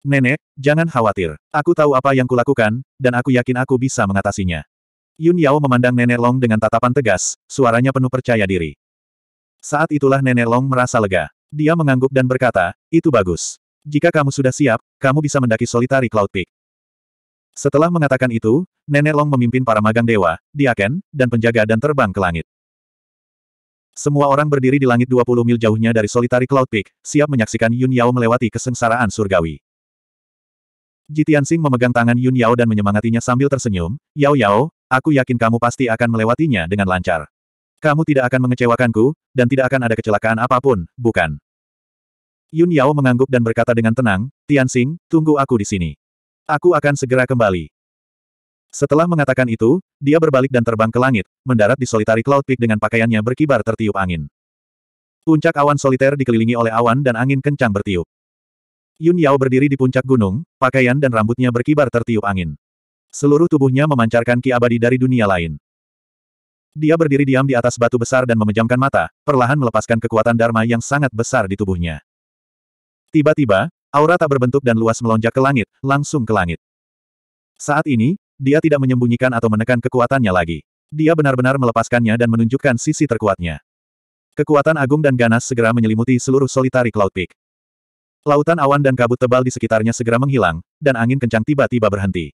Nenek, jangan khawatir. Aku tahu apa yang kulakukan, dan aku yakin aku bisa mengatasinya. Yun Yao memandang Nenek Long dengan tatapan tegas, suaranya penuh percaya diri. Saat itulah Nenek Long merasa lega. Dia mengangguk dan berkata, itu bagus. Jika kamu sudah siap, kamu bisa mendaki solitari Cloud Peak. Setelah mengatakan itu, Nenek Long memimpin para magang dewa, diaken, dan penjaga dan terbang ke langit. Semua orang berdiri di langit 20 mil jauhnya dari solitari Cloud Peak, siap menyaksikan Yun Yao melewati kesengsaraan surgawi. Jitian Sing memegang tangan Yun Yao dan menyemangatinya sambil tersenyum, Yao Yao, aku yakin kamu pasti akan melewatinya dengan lancar. Kamu tidak akan mengecewakanku, dan tidak akan ada kecelakaan apapun, bukan? Yun Yao mengangguk dan berkata dengan tenang, Tianxing, tunggu aku di sini. Aku akan segera kembali. Setelah mengatakan itu, dia berbalik dan terbang ke langit, mendarat di solitari cloud peak dengan pakaiannya berkibar tertiup angin. Puncak awan soliter dikelilingi oleh awan dan angin kencang bertiup. Yun Yao berdiri di puncak gunung, pakaian dan rambutnya berkibar tertiup angin. Seluruh tubuhnya memancarkan ki abadi dari dunia lain. Dia berdiri diam di atas batu besar dan memejamkan mata, perlahan melepaskan kekuatan Dharma yang sangat besar di tubuhnya. Tiba-tiba, aura tak berbentuk dan luas melonjak ke langit, langsung ke langit. Saat ini, dia tidak menyembunyikan atau menekan kekuatannya lagi. Dia benar-benar melepaskannya dan menunjukkan sisi terkuatnya. Kekuatan agung dan ganas segera menyelimuti seluruh solitari Cloud Peak. Lautan awan dan kabut tebal di sekitarnya segera menghilang, dan angin kencang tiba-tiba berhenti.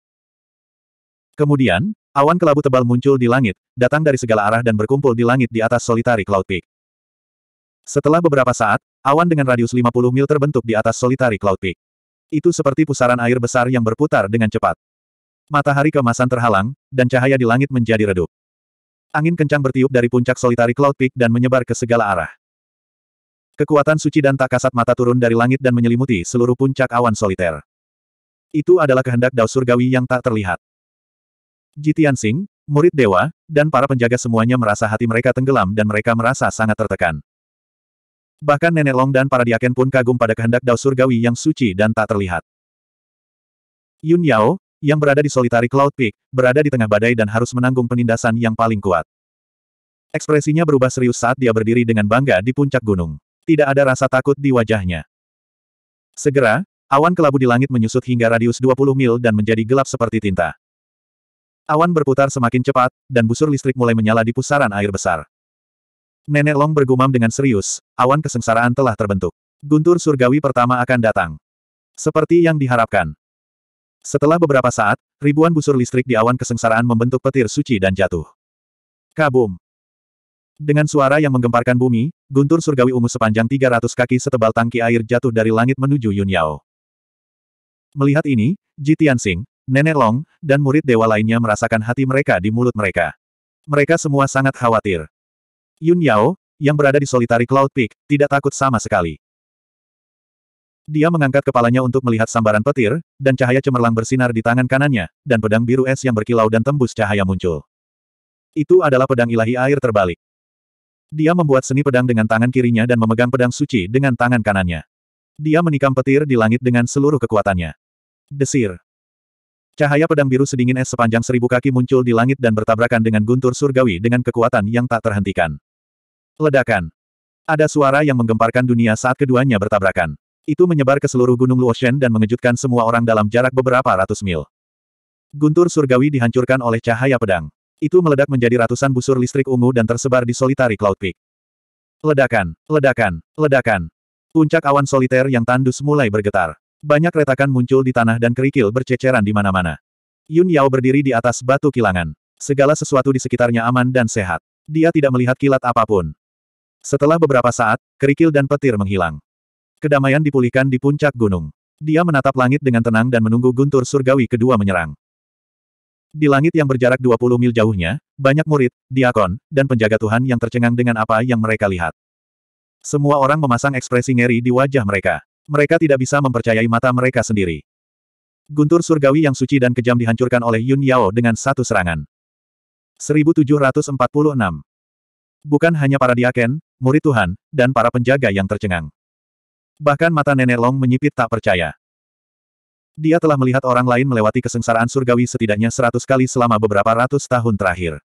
Kemudian, Awan kelabu tebal muncul di langit, datang dari segala arah dan berkumpul di langit di atas solitari Cloud Peak. Setelah beberapa saat, awan dengan radius 50 mil terbentuk di atas solitari Cloud Peak. Itu seperti pusaran air besar yang berputar dengan cepat. Matahari kemasan terhalang, dan cahaya di langit menjadi redup. Angin kencang bertiup dari puncak solitari Cloud Peak dan menyebar ke segala arah. Kekuatan suci dan tak kasat mata turun dari langit dan menyelimuti seluruh puncak awan soliter. Itu adalah kehendak Dao Surgawi yang tak terlihat. Jitian Sing, murid dewa, dan para penjaga semuanya merasa hati mereka tenggelam dan mereka merasa sangat tertekan. Bahkan Nenek Long dan para diaken pun kagum pada kehendak Dao Surgawi yang suci dan tak terlihat. Yun Yao, yang berada di solitari Cloud Peak, berada di tengah badai dan harus menanggung penindasan yang paling kuat. Ekspresinya berubah serius saat dia berdiri dengan bangga di puncak gunung. Tidak ada rasa takut di wajahnya. Segera, awan kelabu di langit menyusut hingga radius 20 mil dan menjadi gelap seperti tinta. Awan berputar semakin cepat, dan busur listrik mulai menyala di pusaran air besar. Nenek Long bergumam dengan serius, awan kesengsaraan telah terbentuk. Guntur surgawi pertama akan datang. Seperti yang diharapkan. Setelah beberapa saat, ribuan busur listrik di awan kesengsaraan membentuk petir suci dan jatuh. Kabum! Dengan suara yang menggemparkan bumi, guntur surgawi ungu sepanjang 300 kaki setebal tangki air jatuh dari langit menuju Yunyao. Melihat ini, Ji Tianxing, Nenek Long, dan murid dewa lainnya merasakan hati mereka di mulut mereka. Mereka semua sangat khawatir. Yun Yao, yang berada di solitari Cloud Peak, tidak takut sama sekali. Dia mengangkat kepalanya untuk melihat sambaran petir, dan cahaya cemerlang bersinar di tangan kanannya, dan pedang biru es yang berkilau dan tembus cahaya muncul. Itu adalah pedang ilahi air terbalik. Dia membuat seni pedang dengan tangan kirinya dan memegang pedang suci dengan tangan kanannya. Dia menikam petir di langit dengan seluruh kekuatannya. Desir. Cahaya pedang biru sedingin es sepanjang seribu kaki muncul di langit dan bertabrakan dengan guntur surgawi dengan kekuatan yang tak terhentikan. Ledakan. Ada suara yang menggemparkan dunia saat keduanya bertabrakan. Itu menyebar ke seluruh Gunung Luoshen dan mengejutkan semua orang dalam jarak beberapa ratus mil. Guntur surgawi dihancurkan oleh cahaya pedang. Itu meledak menjadi ratusan busur listrik ungu dan tersebar di solitari Cloud Peak. Ledakan, ledakan, ledakan. Puncak awan soliter yang tandus mulai bergetar. Banyak retakan muncul di tanah dan kerikil berceceran di mana-mana. Yun Yao berdiri di atas batu kilangan. Segala sesuatu di sekitarnya aman dan sehat. Dia tidak melihat kilat apapun. Setelah beberapa saat, kerikil dan petir menghilang. Kedamaian dipulihkan di puncak gunung. Dia menatap langit dengan tenang dan menunggu guntur surgawi kedua menyerang. Di langit yang berjarak 20 mil jauhnya, banyak murid, diakon, dan penjaga Tuhan yang tercengang dengan apa yang mereka lihat. Semua orang memasang ekspresi ngeri di wajah mereka. Mereka tidak bisa mempercayai mata mereka sendiri. Guntur surgawi yang suci dan kejam dihancurkan oleh Yun Yao dengan satu serangan. 1746 Bukan hanya para diaken, murid Tuhan, dan para penjaga yang tercengang. Bahkan mata Nenek Long menyipit tak percaya. Dia telah melihat orang lain melewati kesengsaraan surgawi setidaknya seratus kali selama beberapa ratus tahun terakhir.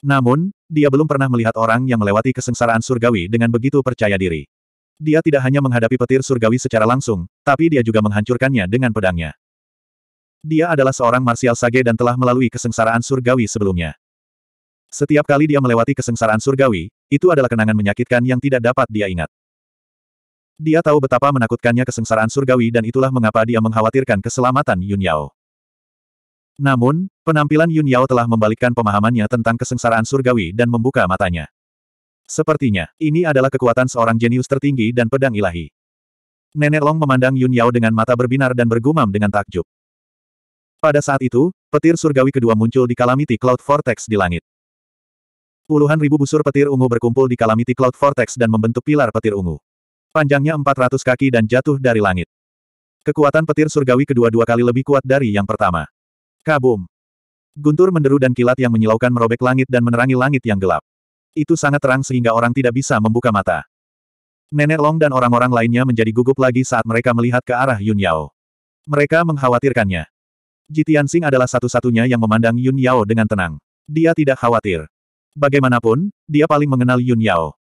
Namun, dia belum pernah melihat orang yang melewati kesengsaraan surgawi dengan begitu percaya diri. Dia tidak hanya menghadapi petir surgawi secara langsung, tapi dia juga menghancurkannya dengan pedangnya. Dia adalah seorang Marsial sage dan telah melalui kesengsaraan surgawi sebelumnya. Setiap kali dia melewati kesengsaraan surgawi, itu adalah kenangan menyakitkan yang tidak dapat dia ingat. Dia tahu betapa menakutkannya kesengsaraan surgawi dan itulah mengapa dia mengkhawatirkan keselamatan Yun Yao. Namun, penampilan Yun Yao telah membalikkan pemahamannya tentang kesengsaraan surgawi dan membuka matanya. Sepertinya, ini adalah kekuatan seorang jenius tertinggi dan pedang ilahi. Nenek Long memandang Yun Yao dengan mata berbinar dan bergumam dengan takjub. Pada saat itu, petir surgawi kedua muncul di Calamity Cloud Vortex di langit. Puluhan ribu busur petir ungu berkumpul di Calamity Cloud Vortex dan membentuk pilar petir ungu. Panjangnya 400 kaki dan jatuh dari langit. Kekuatan petir surgawi kedua dua kali lebih kuat dari yang pertama. Kabum! Guntur menderu dan kilat yang menyilaukan merobek langit dan menerangi langit yang gelap. Itu sangat terang sehingga orang tidak bisa membuka mata. Nenek Long dan orang-orang lainnya menjadi gugup lagi saat mereka melihat ke arah Yun Yao. Mereka mengkhawatirkannya. Jitian Sing adalah satu-satunya yang memandang Yun Yao dengan tenang. Dia tidak khawatir. Bagaimanapun, dia paling mengenal Yun Yao.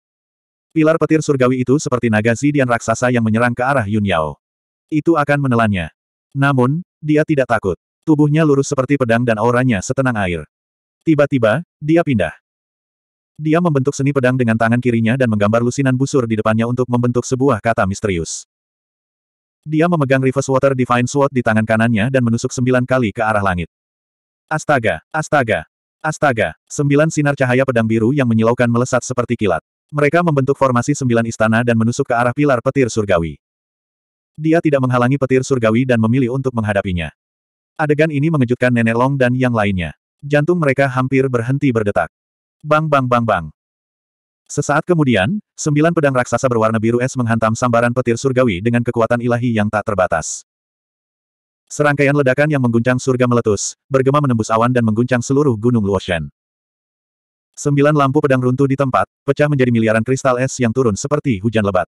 Pilar petir surgawi itu seperti naga Zidian raksasa yang menyerang ke arah Yun Yao. Itu akan menelannya. Namun, dia tidak takut. Tubuhnya lurus seperti pedang dan auranya setenang air. Tiba-tiba, dia pindah. Dia membentuk seni pedang dengan tangan kirinya dan menggambar lusinan busur di depannya untuk membentuk sebuah kata misterius. Dia memegang Reverse Water Divine Sword di tangan kanannya dan menusuk sembilan kali ke arah langit. Astaga! Astaga! Astaga! Sembilan sinar cahaya pedang biru yang menyilaukan melesat seperti kilat. Mereka membentuk formasi sembilan istana dan menusuk ke arah pilar petir surgawi. Dia tidak menghalangi petir surgawi dan memilih untuk menghadapinya. Adegan ini mengejutkan Nenek Long dan yang lainnya. Jantung mereka hampir berhenti berdetak. Bang bang bang bang. Sesaat kemudian, sembilan pedang raksasa berwarna biru es menghantam sambaran petir surgawi dengan kekuatan ilahi yang tak terbatas. Serangkaian ledakan yang mengguncang surga meletus, bergema menembus awan dan mengguncang seluruh gunung Luoshen. Sembilan lampu pedang runtuh di tempat, pecah menjadi miliaran kristal es yang turun seperti hujan lebat.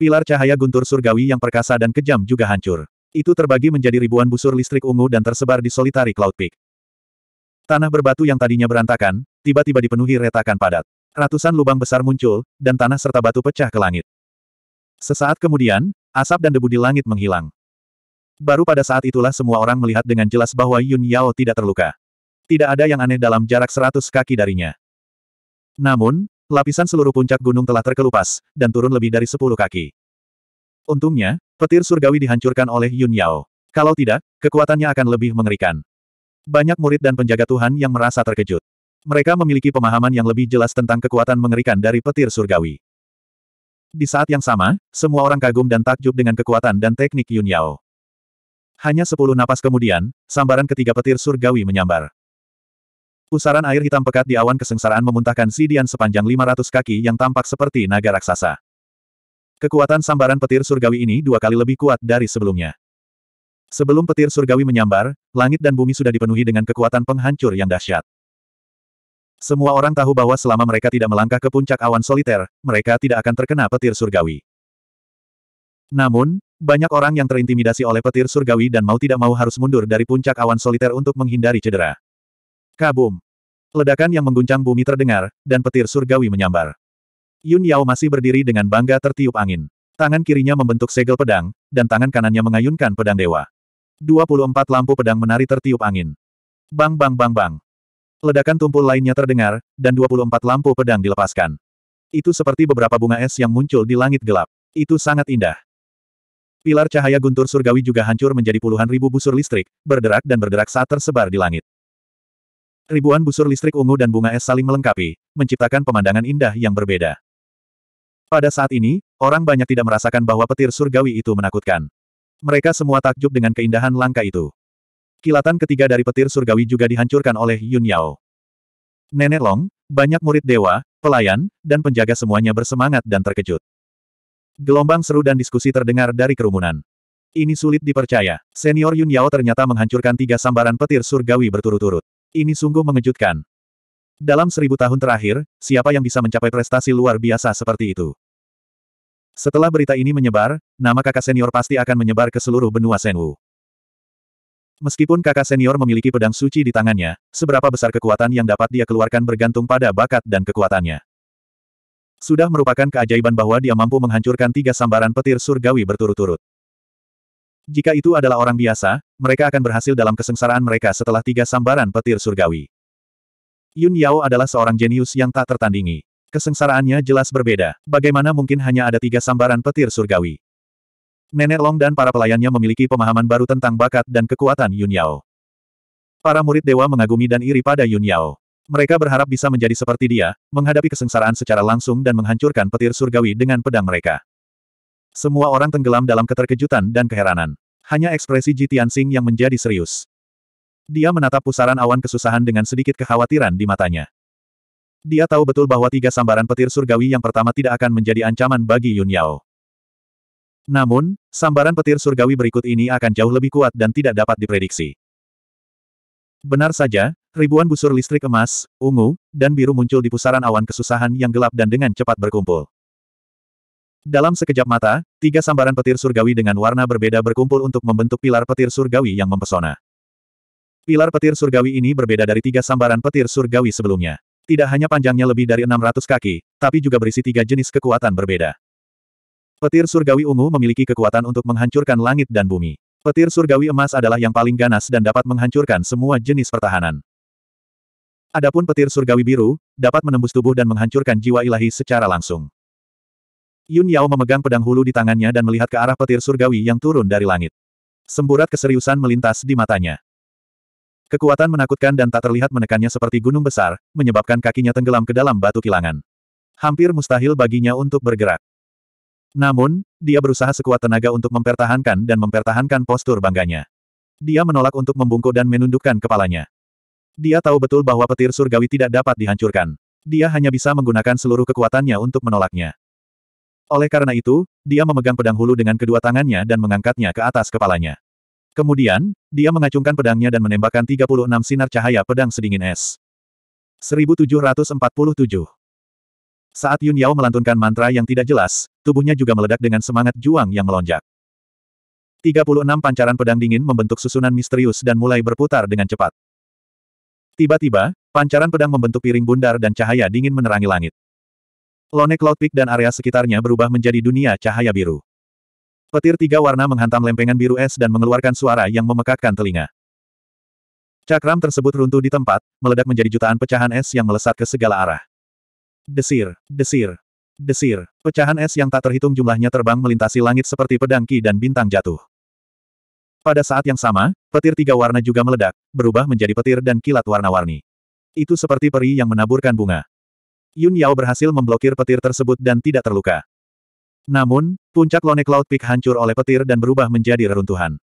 Pilar cahaya guntur surgawi yang perkasa dan kejam juga hancur. Itu terbagi menjadi ribuan busur listrik ungu dan tersebar di solitari Cloud Peak. Tanah berbatu yang tadinya berantakan, tiba-tiba dipenuhi retakan padat. Ratusan lubang besar muncul, dan tanah serta batu pecah ke langit. Sesaat kemudian, asap dan debu di langit menghilang. Baru pada saat itulah semua orang melihat dengan jelas bahwa Yun Yao tidak terluka. Tidak ada yang aneh dalam jarak seratus kaki darinya. Namun, lapisan seluruh puncak gunung telah terkelupas, dan turun lebih dari sepuluh kaki. Untungnya, petir surgawi dihancurkan oleh Yun Yao. Kalau tidak, kekuatannya akan lebih mengerikan. Banyak murid dan penjaga Tuhan yang merasa terkejut. Mereka memiliki pemahaman yang lebih jelas tentang kekuatan mengerikan dari petir surgawi. Di saat yang sama, semua orang kagum dan takjub dengan kekuatan dan teknik Yun Yao. Hanya sepuluh napas kemudian, sambaran ketiga petir surgawi menyambar. Pusaran air hitam pekat di awan kesengsaraan memuntahkan Sidian sepanjang 500 kaki yang tampak seperti naga raksasa. Kekuatan sambaran petir surgawi ini dua kali lebih kuat dari sebelumnya. Sebelum petir surgawi menyambar, langit dan bumi sudah dipenuhi dengan kekuatan penghancur yang dahsyat. Semua orang tahu bahwa selama mereka tidak melangkah ke puncak awan soliter, mereka tidak akan terkena petir surgawi. Namun, banyak orang yang terintimidasi oleh petir surgawi dan mau tidak mau harus mundur dari puncak awan soliter untuk menghindari cedera. Kabum! Ledakan yang mengguncang bumi terdengar, dan petir surgawi menyambar. Yun Yao masih berdiri dengan bangga tertiup angin. Tangan kirinya membentuk segel pedang, dan tangan kanannya mengayunkan pedang dewa. 24 lampu pedang menari tertiup angin. Bang bang bang bang. Ledakan tumpul lainnya terdengar, dan 24 lampu pedang dilepaskan. Itu seperti beberapa bunga es yang muncul di langit gelap. Itu sangat indah. Pilar cahaya guntur surgawi juga hancur menjadi puluhan ribu busur listrik, berderak dan berderak saat tersebar di langit. Ribuan busur listrik ungu dan bunga es saling melengkapi, menciptakan pemandangan indah yang berbeda. Pada saat ini, orang banyak tidak merasakan bahwa petir surgawi itu menakutkan. Mereka semua takjub dengan keindahan langkah itu. Kilatan ketiga dari petir surgawi juga dihancurkan oleh Yun Yao. Nenek Long, banyak murid dewa, pelayan, dan penjaga semuanya bersemangat dan terkejut. Gelombang seru dan diskusi terdengar dari kerumunan. Ini sulit dipercaya. Senior Yun Yao ternyata menghancurkan tiga sambaran petir surgawi berturut-turut. Ini sungguh mengejutkan. Dalam seribu tahun terakhir, siapa yang bisa mencapai prestasi luar biasa seperti itu? Setelah berita ini menyebar, nama kakak senior pasti akan menyebar ke seluruh benua Senwu. Meskipun kakak senior memiliki pedang suci di tangannya, seberapa besar kekuatan yang dapat dia keluarkan bergantung pada bakat dan kekuatannya. Sudah merupakan keajaiban bahwa dia mampu menghancurkan tiga sambaran petir surgawi berturut-turut. Jika itu adalah orang biasa, mereka akan berhasil dalam kesengsaraan mereka setelah tiga sambaran petir surgawi. Yun Yao adalah seorang jenius yang tak tertandingi. Kesengsaraannya jelas berbeda, bagaimana mungkin hanya ada tiga sambaran petir surgawi. Nenek Long dan para pelayannya memiliki pemahaman baru tentang bakat dan kekuatan Yun Yao. Para murid dewa mengagumi dan iri pada Yun Yao. Mereka berharap bisa menjadi seperti dia, menghadapi kesengsaraan secara langsung dan menghancurkan petir surgawi dengan pedang mereka. Semua orang tenggelam dalam keterkejutan dan keheranan. Hanya ekspresi Ji Tianxing yang menjadi serius. Dia menatap pusaran awan kesusahan dengan sedikit kekhawatiran di matanya. Dia tahu betul bahwa tiga sambaran petir surgawi yang pertama tidak akan menjadi ancaman bagi Yun Yao. Namun, sambaran petir surgawi berikut ini akan jauh lebih kuat dan tidak dapat diprediksi. Benar saja, ribuan busur listrik emas, ungu, dan biru muncul di pusaran awan kesusahan yang gelap dan dengan cepat berkumpul. Dalam sekejap mata, tiga sambaran petir surgawi dengan warna berbeda berkumpul untuk membentuk pilar petir surgawi yang mempesona. Pilar petir surgawi ini berbeda dari tiga sambaran petir surgawi sebelumnya. Tidak hanya panjangnya lebih dari 600 kaki, tapi juga berisi tiga jenis kekuatan berbeda. Petir surgawi ungu memiliki kekuatan untuk menghancurkan langit dan bumi. Petir surgawi emas adalah yang paling ganas dan dapat menghancurkan semua jenis pertahanan. Adapun petir surgawi biru, dapat menembus tubuh dan menghancurkan jiwa ilahi secara langsung. Yun Yao memegang pedang hulu di tangannya dan melihat ke arah petir surgawi yang turun dari langit. Semburat keseriusan melintas di matanya. Kekuatan menakutkan dan tak terlihat menekannya seperti gunung besar, menyebabkan kakinya tenggelam ke dalam batu kilangan. Hampir mustahil baginya untuk bergerak. Namun, dia berusaha sekuat tenaga untuk mempertahankan dan mempertahankan postur bangganya. Dia menolak untuk membungkuk dan menundukkan kepalanya. Dia tahu betul bahwa petir surgawi tidak dapat dihancurkan. Dia hanya bisa menggunakan seluruh kekuatannya untuk menolaknya. Oleh karena itu, dia memegang pedang hulu dengan kedua tangannya dan mengangkatnya ke atas kepalanya. Kemudian, dia mengacungkan pedangnya dan menembakkan 36 sinar cahaya pedang sedingin es. 1747 Saat Yun Yao melantunkan mantra yang tidak jelas, tubuhnya juga meledak dengan semangat juang yang melonjak. 36 pancaran pedang dingin membentuk susunan misterius dan mulai berputar dengan cepat. Tiba-tiba, pancaran pedang membentuk piring bundar dan cahaya dingin menerangi langit. Lone Cloud Peak dan area sekitarnya berubah menjadi dunia cahaya biru. Petir tiga warna menghantam lempengan biru es dan mengeluarkan suara yang memekakkan telinga. Cakram tersebut runtuh di tempat, meledak menjadi jutaan pecahan es yang melesat ke segala arah. Desir, desir, desir, pecahan es yang tak terhitung jumlahnya terbang melintasi langit seperti pedang ki dan bintang jatuh. Pada saat yang sama, petir tiga warna juga meledak, berubah menjadi petir dan kilat warna-warni. Itu seperti peri yang menaburkan bunga. Yun Yao berhasil memblokir petir tersebut dan tidak terluka. Namun, puncak Lone Cloud Peak hancur oleh petir dan berubah menjadi reruntuhan.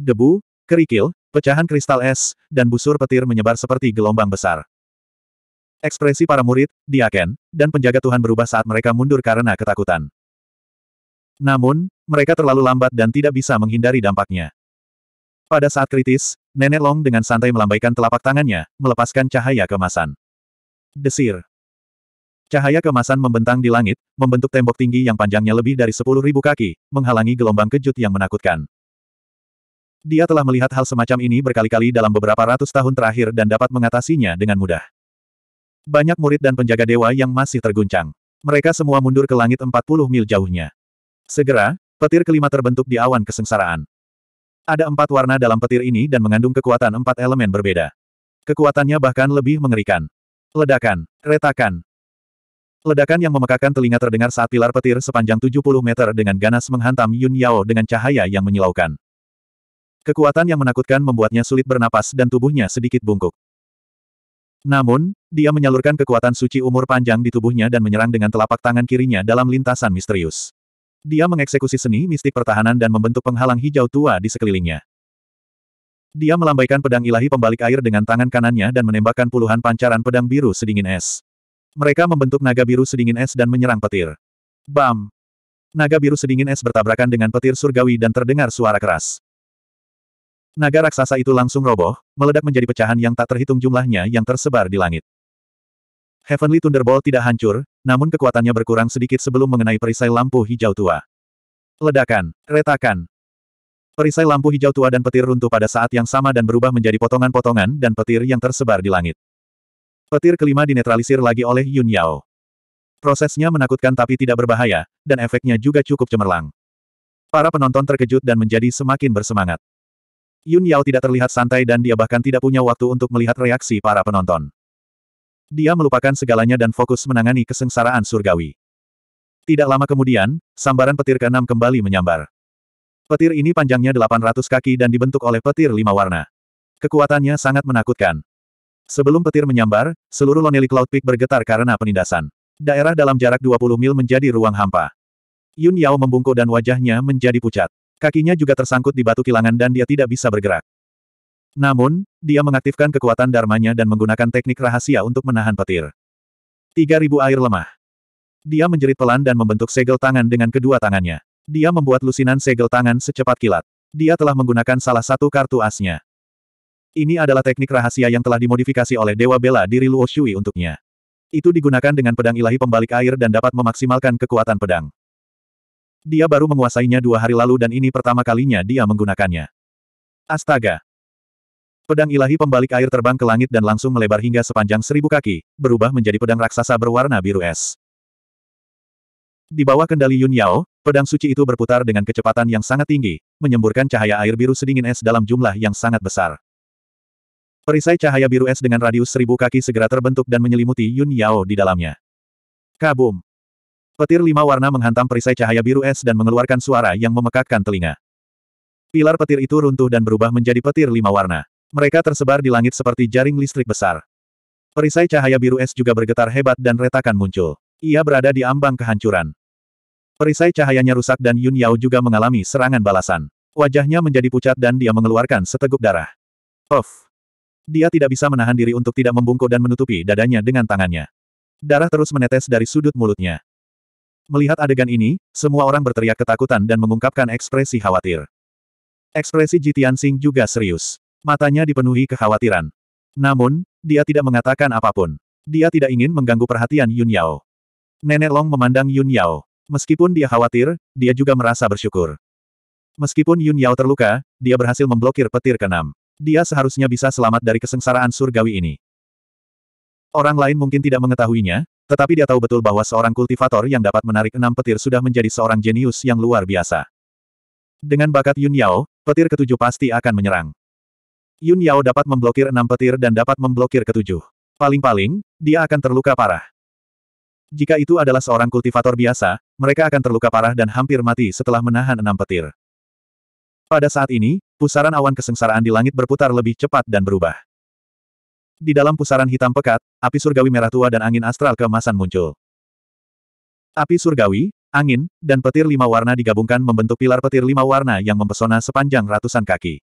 Debu, kerikil, pecahan kristal es, dan busur petir menyebar seperti gelombang besar. Ekspresi para murid, diaken, dan penjaga Tuhan berubah saat mereka mundur karena ketakutan. Namun, mereka terlalu lambat dan tidak bisa menghindari dampaknya. Pada saat kritis, Nenek Long dengan santai melambaikan telapak tangannya, melepaskan cahaya kemasan. Desir. Cahaya kemasan membentang di langit, membentuk tembok tinggi yang panjangnya lebih dari sepuluh ribu kaki, menghalangi gelombang kejut yang menakutkan. Dia telah melihat hal semacam ini berkali-kali dalam beberapa ratus tahun terakhir dan dapat mengatasinya dengan mudah. Banyak murid dan penjaga dewa yang masih terguncang. Mereka semua mundur ke langit 40 mil jauhnya. Segera, petir kelima terbentuk di awan kesengsaraan. Ada empat warna dalam petir ini dan mengandung kekuatan empat elemen berbeda. Kekuatannya bahkan lebih mengerikan. Ledakan, retakan, Ledakan yang memekakan telinga terdengar saat pilar petir sepanjang 70 meter dengan ganas menghantam Yun Yao dengan cahaya yang menyilaukan. Kekuatan yang menakutkan membuatnya sulit bernapas dan tubuhnya sedikit bungkuk. Namun, dia menyalurkan kekuatan suci umur panjang di tubuhnya dan menyerang dengan telapak tangan kirinya dalam lintasan misterius. Dia mengeksekusi seni mistik pertahanan dan membentuk penghalang hijau tua di sekelilingnya. Dia melambaikan pedang ilahi pembalik air dengan tangan kanannya dan menembakkan puluhan pancaran pedang biru sedingin es. Mereka membentuk naga biru sedingin es dan menyerang petir. Bam! Naga biru sedingin es bertabrakan dengan petir surgawi dan terdengar suara keras. Naga raksasa itu langsung roboh, meledak menjadi pecahan yang tak terhitung jumlahnya yang tersebar di langit. Heavenly Thunderbolt tidak hancur, namun kekuatannya berkurang sedikit sebelum mengenai perisai lampu hijau tua. Ledakan, retakan. Perisai lampu hijau tua dan petir runtuh pada saat yang sama dan berubah menjadi potongan-potongan dan petir yang tersebar di langit. Petir kelima dinetralisir lagi oleh Yun Yao. Prosesnya menakutkan tapi tidak berbahaya, dan efeknya juga cukup cemerlang. Para penonton terkejut dan menjadi semakin bersemangat. Yun Yao tidak terlihat santai dan dia bahkan tidak punya waktu untuk melihat reaksi para penonton. Dia melupakan segalanya dan fokus menangani kesengsaraan surgawi. Tidak lama kemudian, sambaran petir ke keenam kembali menyambar. Petir ini panjangnya 800 kaki dan dibentuk oleh petir lima warna. Kekuatannya sangat menakutkan. Sebelum petir menyambar, seluruh loneli Cloud Peak bergetar karena penindasan. Daerah dalam jarak 20 mil menjadi ruang hampa. Yun Yao membungkuk dan wajahnya menjadi pucat. Kakinya juga tersangkut di batu kilangan dan dia tidak bisa bergerak. Namun, dia mengaktifkan kekuatan dharma-nya dan menggunakan teknik rahasia untuk menahan petir. 3000 air lemah. Dia menjerit pelan dan membentuk segel tangan dengan kedua tangannya. Dia membuat lusinan segel tangan secepat kilat. Dia telah menggunakan salah satu kartu asnya. Ini adalah teknik rahasia yang telah dimodifikasi oleh Dewa Bela diri Luo Shui untuknya. Itu digunakan dengan pedang ilahi pembalik air dan dapat memaksimalkan kekuatan pedang. Dia baru menguasainya dua hari lalu dan ini pertama kalinya dia menggunakannya. Astaga! Pedang ilahi pembalik air terbang ke langit dan langsung melebar hingga sepanjang seribu kaki, berubah menjadi pedang raksasa berwarna biru es. Di bawah kendali Yun Yao, pedang suci itu berputar dengan kecepatan yang sangat tinggi, menyemburkan cahaya air biru sedingin es dalam jumlah yang sangat besar. Perisai cahaya biru es dengan radius seribu kaki segera terbentuk dan menyelimuti Yun Yao di dalamnya. Kabum! Petir lima warna menghantam perisai cahaya biru es dan mengeluarkan suara yang memekakkan telinga. Pilar petir itu runtuh dan berubah menjadi petir lima warna. Mereka tersebar di langit seperti jaring listrik besar. Perisai cahaya biru es juga bergetar hebat dan retakan muncul. Ia berada di ambang kehancuran. Perisai cahayanya rusak dan Yun Yao juga mengalami serangan balasan. Wajahnya menjadi pucat dan dia mengeluarkan seteguk darah. Off. Dia tidak bisa menahan diri untuk tidak membungkuk dan menutupi dadanya dengan tangannya. Darah terus menetes dari sudut mulutnya. Melihat adegan ini, semua orang berteriak ketakutan dan mengungkapkan ekspresi khawatir. Ekspresi Jitian Sing juga serius. Matanya dipenuhi kekhawatiran. Namun, dia tidak mengatakan apapun. Dia tidak ingin mengganggu perhatian Yun Yao. Nenek Long memandang Yun Yao. Meskipun dia khawatir, dia juga merasa bersyukur. Meskipun Yun Yao terluka, dia berhasil memblokir petir keenam. Dia seharusnya bisa selamat dari kesengsaraan surgawi ini. Orang lain mungkin tidak mengetahuinya, tetapi dia tahu betul bahwa seorang kultivator yang dapat menarik enam petir sudah menjadi seorang jenius yang luar biasa. Dengan bakat Yun Yao, petir ketujuh pasti akan menyerang. Yun Yao dapat memblokir enam petir dan dapat memblokir ketujuh. Paling-paling, dia akan terluka parah. Jika itu adalah seorang kultivator biasa, mereka akan terluka parah dan hampir mati setelah menahan enam petir. Pada saat ini, Pusaran awan kesengsaraan di langit berputar lebih cepat dan berubah. Di dalam pusaran hitam pekat, api surgawi merah tua dan angin astral keemasan muncul. Api surgawi, angin, dan petir lima warna digabungkan membentuk pilar petir lima warna yang mempesona sepanjang ratusan kaki.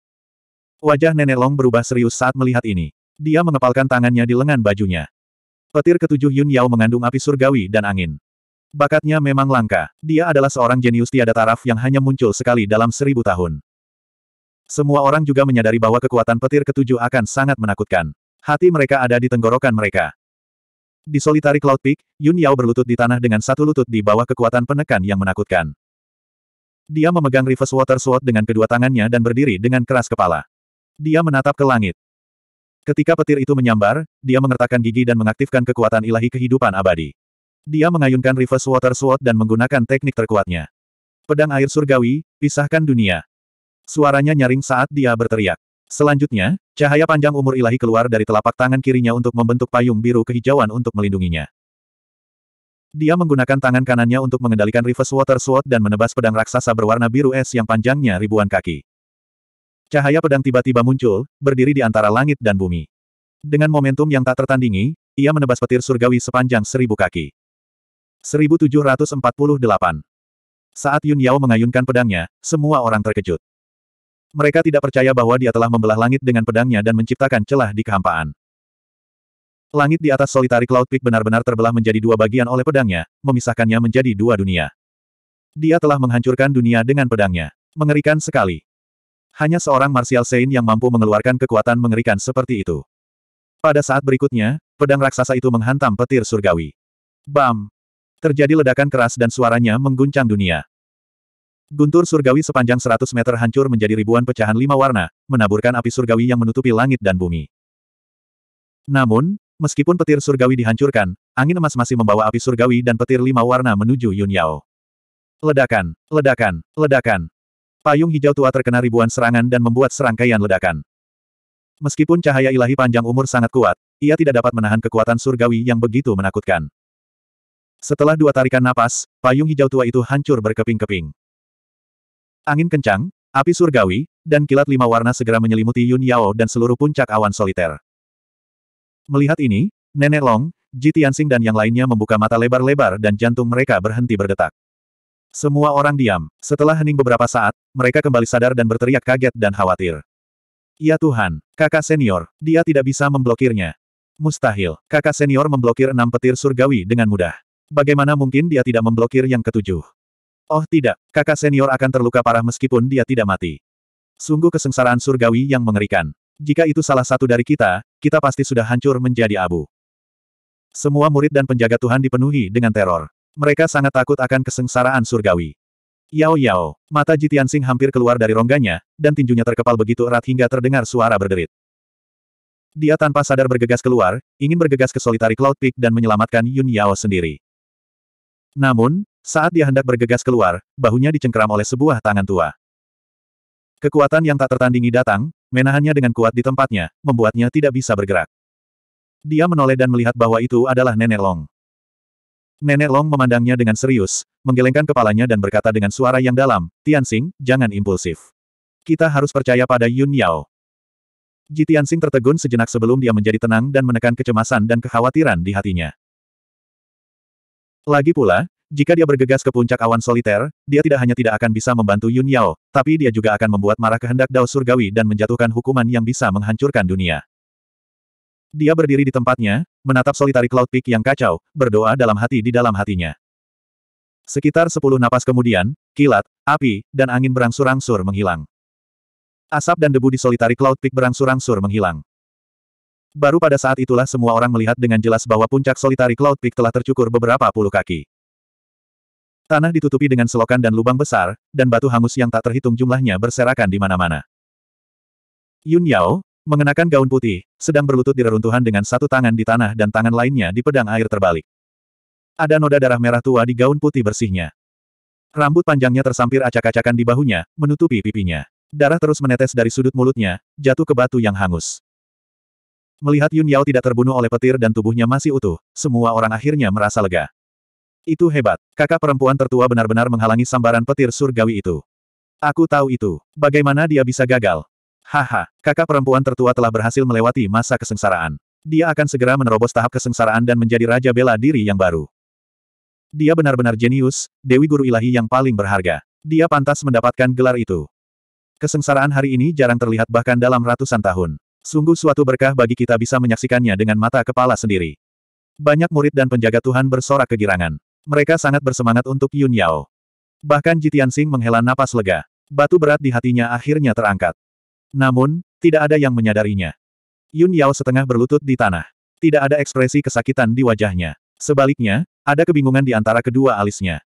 Wajah Nenek Long berubah serius saat melihat ini. Dia mengepalkan tangannya di lengan bajunya. Petir ketujuh Yun Yao mengandung api surgawi dan angin. Bakatnya memang langka. Dia adalah seorang jenius tiada taraf yang hanya muncul sekali dalam seribu tahun. Semua orang juga menyadari bahwa kekuatan petir ketujuh akan sangat menakutkan. Hati mereka ada di tenggorokan mereka. Di solitari Cloud Peak, Yun Yao berlutut di tanah dengan satu lutut di bawah kekuatan penekan yang menakutkan. Dia memegang reverse water sword dengan kedua tangannya dan berdiri dengan keras kepala. Dia menatap ke langit. Ketika petir itu menyambar, dia mengertakkan gigi dan mengaktifkan kekuatan ilahi kehidupan abadi. Dia mengayunkan reverse water sword dan menggunakan teknik terkuatnya. Pedang air surgawi, pisahkan dunia. Suaranya nyaring saat dia berteriak. Selanjutnya, cahaya panjang umur ilahi keluar dari telapak tangan kirinya untuk membentuk payung biru kehijauan untuk melindunginya. Dia menggunakan tangan kanannya untuk mengendalikan reverse water sword dan menebas pedang raksasa berwarna biru es yang panjangnya ribuan kaki. Cahaya pedang tiba-tiba muncul, berdiri di antara langit dan bumi. Dengan momentum yang tak tertandingi, ia menebas petir surgawi sepanjang seribu kaki. 1748 Saat Yun Yao mengayunkan pedangnya, semua orang terkejut. Mereka tidak percaya bahwa dia telah membelah langit dengan pedangnya dan menciptakan celah di kehampaan. Langit di atas solitari Cloud Peak benar-benar terbelah menjadi dua bagian oleh pedangnya, memisahkannya menjadi dua dunia. Dia telah menghancurkan dunia dengan pedangnya. Mengerikan sekali. Hanya seorang Martial Saint yang mampu mengeluarkan kekuatan mengerikan seperti itu. Pada saat berikutnya, pedang raksasa itu menghantam petir surgawi. Bam! Terjadi ledakan keras dan suaranya mengguncang dunia. Guntur surgawi sepanjang 100 meter hancur menjadi ribuan pecahan lima warna, menaburkan api surgawi yang menutupi langit dan bumi. Namun, meskipun petir surgawi dihancurkan, angin emas masih membawa api surgawi dan petir lima warna menuju Yun Yao. Ledakan, ledakan, ledakan. Payung hijau tua terkena ribuan serangan dan membuat serangkaian ledakan. Meskipun cahaya ilahi panjang umur sangat kuat, ia tidak dapat menahan kekuatan surgawi yang begitu menakutkan. Setelah dua tarikan napas, payung hijau tua itu hancur berkeping-keping. Angin kencang, api surgawi, dan kilat lima warna segera menyelimuti Yun Yao dan seluruh puncak awan soliter. Melihat ini, Nenek Long, Ji Tianxing dan yang lainnya membuka mata lebar-lebar dan jantung mereka berhenti berdetak. Semua orang diam. Setelah hening beberapa saat, mereka kembali sadar dan berteriak kaget dan khawatir. Ya Tuhan, kakak senior, dia tidak bisa memblokirnya. Mustahil, kakak senior memblokir enam petir surgawi dengan mudah. Bagaimana mungkin dia tidak memblokir yang ketujuh? Oh tidak, kakak senior akan terluka parah meskipun dia tidak mati. Sungguh kesengsaraan surgawi yang mengerikan. Jika itu salah satu dari kita, kita pasti sudah hancur menjadi abu. Semua murid dan penjaga Tuhan dipenuhi dengan teror. Mereka sangat takut akan kesengsaraan surgawi. Yao Yao, mata Jitian Jitiansing hampir keluar dari rongganya, dan tinjunya terkepal begitu erat hingga terdengar suara berderit. Dia tanpa sadar bergegas keluar, ingin bergegas ke solitari Cloud Peak dan menyelamatkan Yun Yao sendiri. Namun, saat dia hendak bergegas keluar, bahunya dicengkeram oleh sebuah tangan tua. Kekuatan yang tak tertandingi datang, menahannya dengan kuat di tempatnya, membuatnya tidak bisa bergerak. Dia menoleh dan melihat bahwa itu adalah Nenek Long. Nenek Long memandangnya dengan serius, menggelengkan kepalanya dan berkata dengan suara yang dalam, Tianxing, jangan impulsif. Kita harus percaya pada Yun Yao. Ji Tianxing tertegun sejenak sebelum dia menjadi tenang dan menekan kecemasan dan kekhawatiran di hatinya. Lagi pula, jika dia bergegas ke puncak awan soliter, dia tidak hanya tidak akan bisa membantu Yun Yao, tapi dia juga akan membuat marah kehendak Dao Surgawi dan menjatuhkan hukuman yang bisa menghancurkan dunia. Dia berdiri di tempatnya, menatap solitari Cloud Peak yang kacau, berdoa dalam hati di dalam hatinya. Sekitar sepuluh napas kemudian, kilat, api, dan angin berangsur-angsur menghilang. Asap dan debu di solitari Cloud Peak berangsur-angsur menghilang. Baru pada saat itulah semua orang melihat dengan jelas bahwa puncak solitari Cloud Peak telah tercukur beberapa puluh kaki. Tanah ditutupi dengan selokan dan lubang besar, dan batu hangus yang tak terhitung jumlahnya berserakan di mana-mana. Yun Yao, mengenakan gaun putih, sedang berlutut di reruntuhan dengan satu tangan di tanah dan tangan lainnya di pedang air terbalik. Ada noda darah merah tua di gaun putih bersihnya. Rambut panjangnya tersampir acak-acakan di bahunya, menutupi pipinya. Darah terus menetes dari sudut mulutnya, jatuh ke batu yang hangus. Melihat Yun Yao tidak terbunuh oleh petir dan tubuhnya masih utuh, semua orang akhirnya merasa lega. Itu hebat. Kakak perempuan tertua benar-benar menghalangi sambaran petir surgawi itu. Aku tahu itu. Bagaimana dia bisa gagal? Haha, kakak perempuan tertua telah berhasil melewati masa kesengsaraan. Dia akan segera menerobos tahap kesengsaraan dan menjadi raja bela diri yang baru. Dia benar-benar jenius, Dewi Guru Ilahi yang paling berharga. Dia pantas mendapatkan gelar itu. Kesengsaraan hari ini jarang terlihat bahkan dalam ratusan tahun. Sungguh suatu berkah bagi kita bisa menyaksikannya dengan mata kepala sendiri. Banyak murid dan penjaga Tuhan bersorak kegirangan. Mereka sangat bersemangat untuk Yun Yao. Bahkan Jitian Sing menghela napas lega. Batu berat di hatinya akhirnya terangkat. Namun, tidak ada yang menyadarinya. Yun Yao setengah berlutut di tanah. Tidak ada ekspresi kesakitan di wajahnya. Sebaliknya, ada kebingungan di antara kedua alisnya.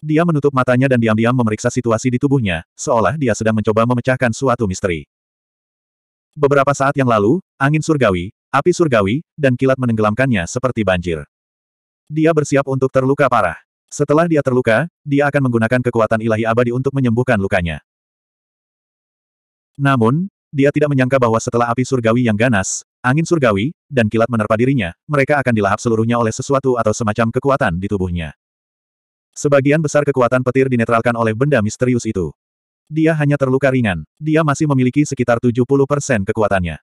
Dia menutup matanya dan diam-diam memeriksa situasi di tubuhnya, seolah dia sedang mencoba memecahkan suatu misteri. Beberapa saat yang lalu, angin surgawi, api surgawi, dan kilat menenggelamkannya seperti banjir. Dia bersiap untuk terluka parah. Setelah dia terluka, dia akan menggunakan kekuatan ilahi abadi untuk menyembuhkan lukanya. Namun, dia tidak menyangka bahwa setelah api surgawi yang ganas, angin surgawi, dan kilat menerpa dirinya, mereka akan dilahap seluruhnya oleh sesuatu atau semacam kekuatan di tubuhnya. Sebagian besar kekuatan petir dinetralkan oleh benda misterius itu. Dia hanya terluka ringan. Dia masih memiliki sekitar 70% kekuatannya.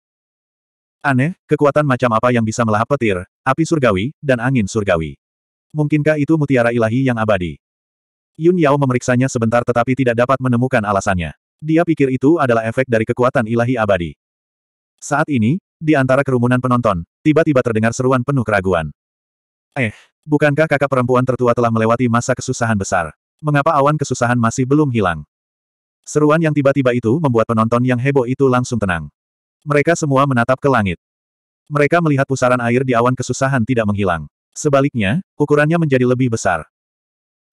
Aneh, kekuatan macam apa yang bisa melahap petir, api surgawi, dan angin surgawi. Mungkinkah itu mutiara ilahi yang abadi? Yun Yao memeriksanya sebentar tetapi tidak dapat menemukan alasannya. Dia pikir itu adalah efek dari kekuatan ilahi abadi. Saat ini, di antara kerumunan penonton, tiba-tiba terdengar seruan penuh keraguan. Eh, bukankah kakak perempuan tertua telah melewati masa kesusahan besar? Mengapa awan kesusahan masih belum hilang? Seruan yang tiba-tiba itu membuat penonton yang heboh itu langsung tenang. Mereka semua menatap ke langit. Mereka melihat pusaran air di awan kesusahan tidak menghilang. Sebaliknya, ukurannya menjadi lebih besar.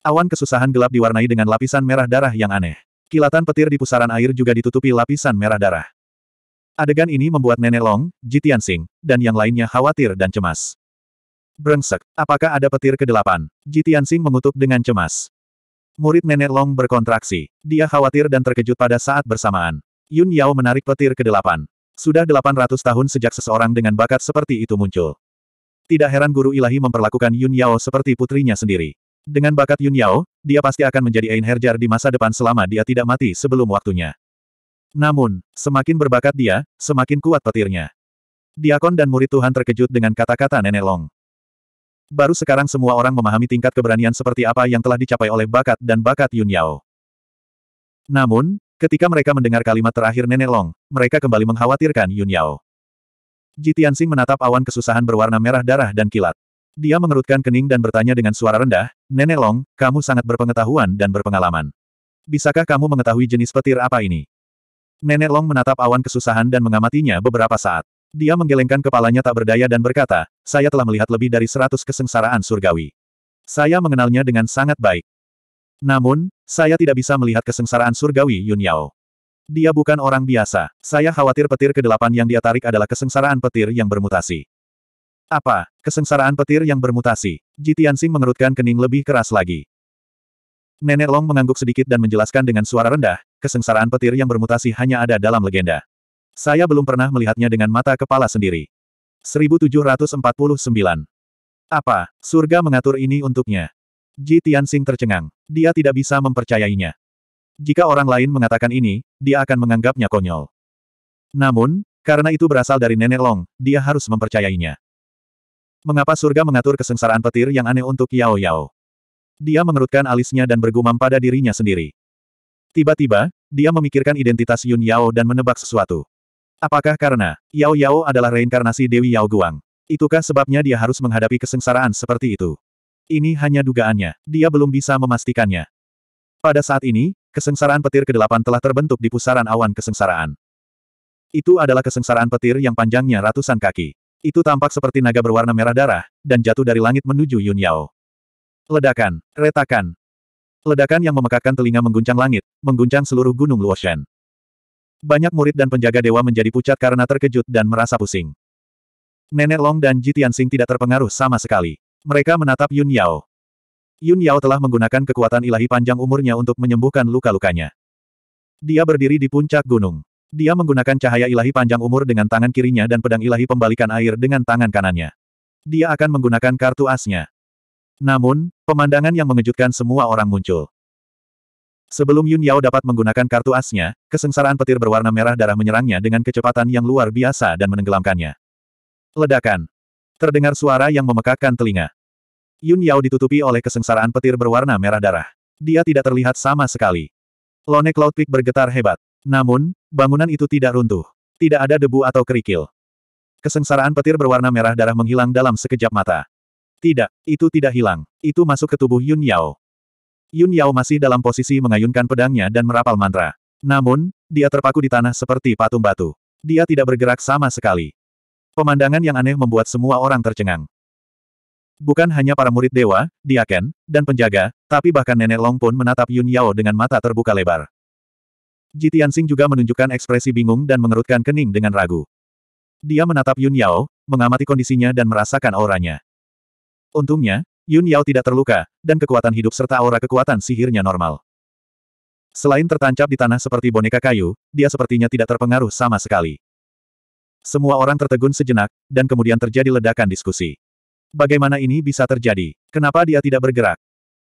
Awan kesusahan gelap diwarnai dengan lapisan merah darah yang aneh. Kilatan petir di pusaran air juga ditutupi lapisan merah darah. Adegan ini membuat Nenek Long, Jitian Sing, dan yang lainnya khawatir dan cemas. Brengsek, apakah ada petir kedelapan? 8 Jitian Sing mengutuk dengan cemas. Murid Nenek Long berkontraksi. Dia khawatir dan terkejut pada saat bersamaan. Yun Yao menarik petir kedelapan. Sudah 800 tahun sejak seseorang dengan bakat seperti itu muncul. Tidak heran guru ilahi memperlakukan Yun Yao seperti putrinya sendiri. Dengan bakat Yun Yao, dia pasti akan menjadi Ain Herjar di masa depan selama dia tidak mati sebelum waktunya. Namun, semakin berbakat dia, semakin kuat petirnya. Diakon dan murid Tuhan terkejut dengan kata-kata Nenek Long. Baru sekarang semua orang memahami tingkat keberanian seperti apa yang telah dicapai oleh bakat dan bakat Yun Yao. Namun, Ketika mereka mendengar kalimat terakhir Nenek Long, mereka kembali mengkhawatirkan Yun Yao. Ji menatap awan kesusahan berwarna merah darah dan kilat. Dia mengerutkan kening dan bertanya dengan suara rendah, Nenek Long, kamu sangat berpengetahuan dan berpengalaman. Bisakah kamu mengetahui jenis petir apa ini? Nenek Long menatap awan kesusahan dan mengamatinya beberapa saat. Dia menggelengkan kepalanya tak berdaya dan berkata, saya telah melihat lebih dari seratus kesengsaraan surgawi. Saya mengenalnya dengan sangat baik. Namun, saya tidak bisa melihat kesengsaraan surgawi Yun Yao. Dia bukan orang biasa. Saya khawatir petir kedelapan yang dia tarik adalah kesengsaraan petir yang bermutasi. Apa? Kesengsaraan petir yang bermutasi. Jitiansing mengerutkan kening lebih keras lagi. Nenek Long mengangguk sedikit dan menjelaskan dengan suara rendah, kesengsaraan petir yang bermutasi hanya ada dalam legenda. Saya belum pernah melihatnya dengan mata kepala sendiri. 1749. Apa? Surga mengatur ini untuknya. Ji Tianxing tercengang. Dia tidak bisa mempercayainya. Jika orang lain mengatakan ini, dia akan menganggapnya konyol. Namun, karena itu berasal dari Nenek Long, dia harus mempercayainya. Mengapa surga mengatur kesengsaraan petir yang aneh untuk Yao Yao? Dia mengerutkan alisnya dan bergumam pada dirinya sendiri. Tiba-tiba, dia memikirkan identitas Yun Yao dan menebak sesuatu. Apakah karena Yao Yao adalah reinkarnasi Dewi Yao Guang? Itukah sebabnya dia harus menghadapi kesengsaraan seperti itu? Ini hanya dugaannya, dia belum bisa memastikannya. Pada saat ini, kesengsaraan petir ke-8 telah terbentuk di pusaran awan kesengsaraan. Itu adalah kesengsaraan petir yang panjangnya ratusan kaki. Itu tampak seperti naga berwarna merah darah, dan jatuh dari langit menuju Yun Yao. Ledakan, retakan. Ledakan yang memekakkan telinga mengguncang langit, mengguncang seluruh gunung Luoshan. Banyak murid dan penjaga dewa menjadi pucat karena terkejut dan merasa pusing. Nenek Long dan Jitian Sing tidak terpengaruh sama sekali. Mereka menatap Yun Yao. Yun Yao telah menggunakan kekuatan ilahi panjang umurnya untuk menyembuhkan luka-lukanya. Dia berdiri di puncak gunung. Dia menggunakan cahaya ilahi panjang umur dengan tangan kirinya dan pedang ilahi pembalikan air dengan tangan kanannya. Dia akan menggunakan kartu asnya. Namun, pemandangan yang mengejutkan semua orang muncul. Sebelum Yun Yao dapat menggunakan kartu asnya, kesengsaraan petir berwarna merah darah menyerangnya dengan kecepatan yang luar biasa dan menenggelamkannya. Ledakan. Terdengar suara yang memekakkan telinga. Yun Yao ditutupi oleh kesengsaraan petir berwarna merah darah. Dia tidak terlihat sama sekali. Lone Cloud Peak bergetar hebat. Namun, bangunan itu tidak runtuh. Tidak ada debu atau kerikil. Kesengsaraan petir berwarna merah darah menghilang dalam sekejap mata. Tidak, itu tidak hilang. Itu masuk ke tubuh Yun Yao. Yun Yao masih dalam posisi mengayunkan pedangnya dan merapal mantra. Namun, dia terpaku di tanah seperti patung batu. Dia tidak bergerak sama sekali. Pemandangan yang aneh membuat semua orang tercengang. Bukan hanya para murid dewa, diaken, dan penjaga, tapi bahkan nenek Long pun menatap Yun Yao dengan mata terbuka lebar. Jitian Sing juga menunjukkan ekspresi bingung dan mengerutkan kening dengan ragu. Dia menatap Yun Yao, mengamati kondisinya dan merasakan auranya. Untungnya, Yun Yao tidak terluka, dan kekuatan hidup serta aura kekuatan sihirnya normal. Selain tertancap di tanah seperti boneka kayu, dia sepertinya tidak terpengaruh sama sekali. Semua orang tertegun sejenak, dan kemudian terjadi ledakan diskusi. Bagaimana ini bisa terjadi? Kenapa dia tidak bergerak?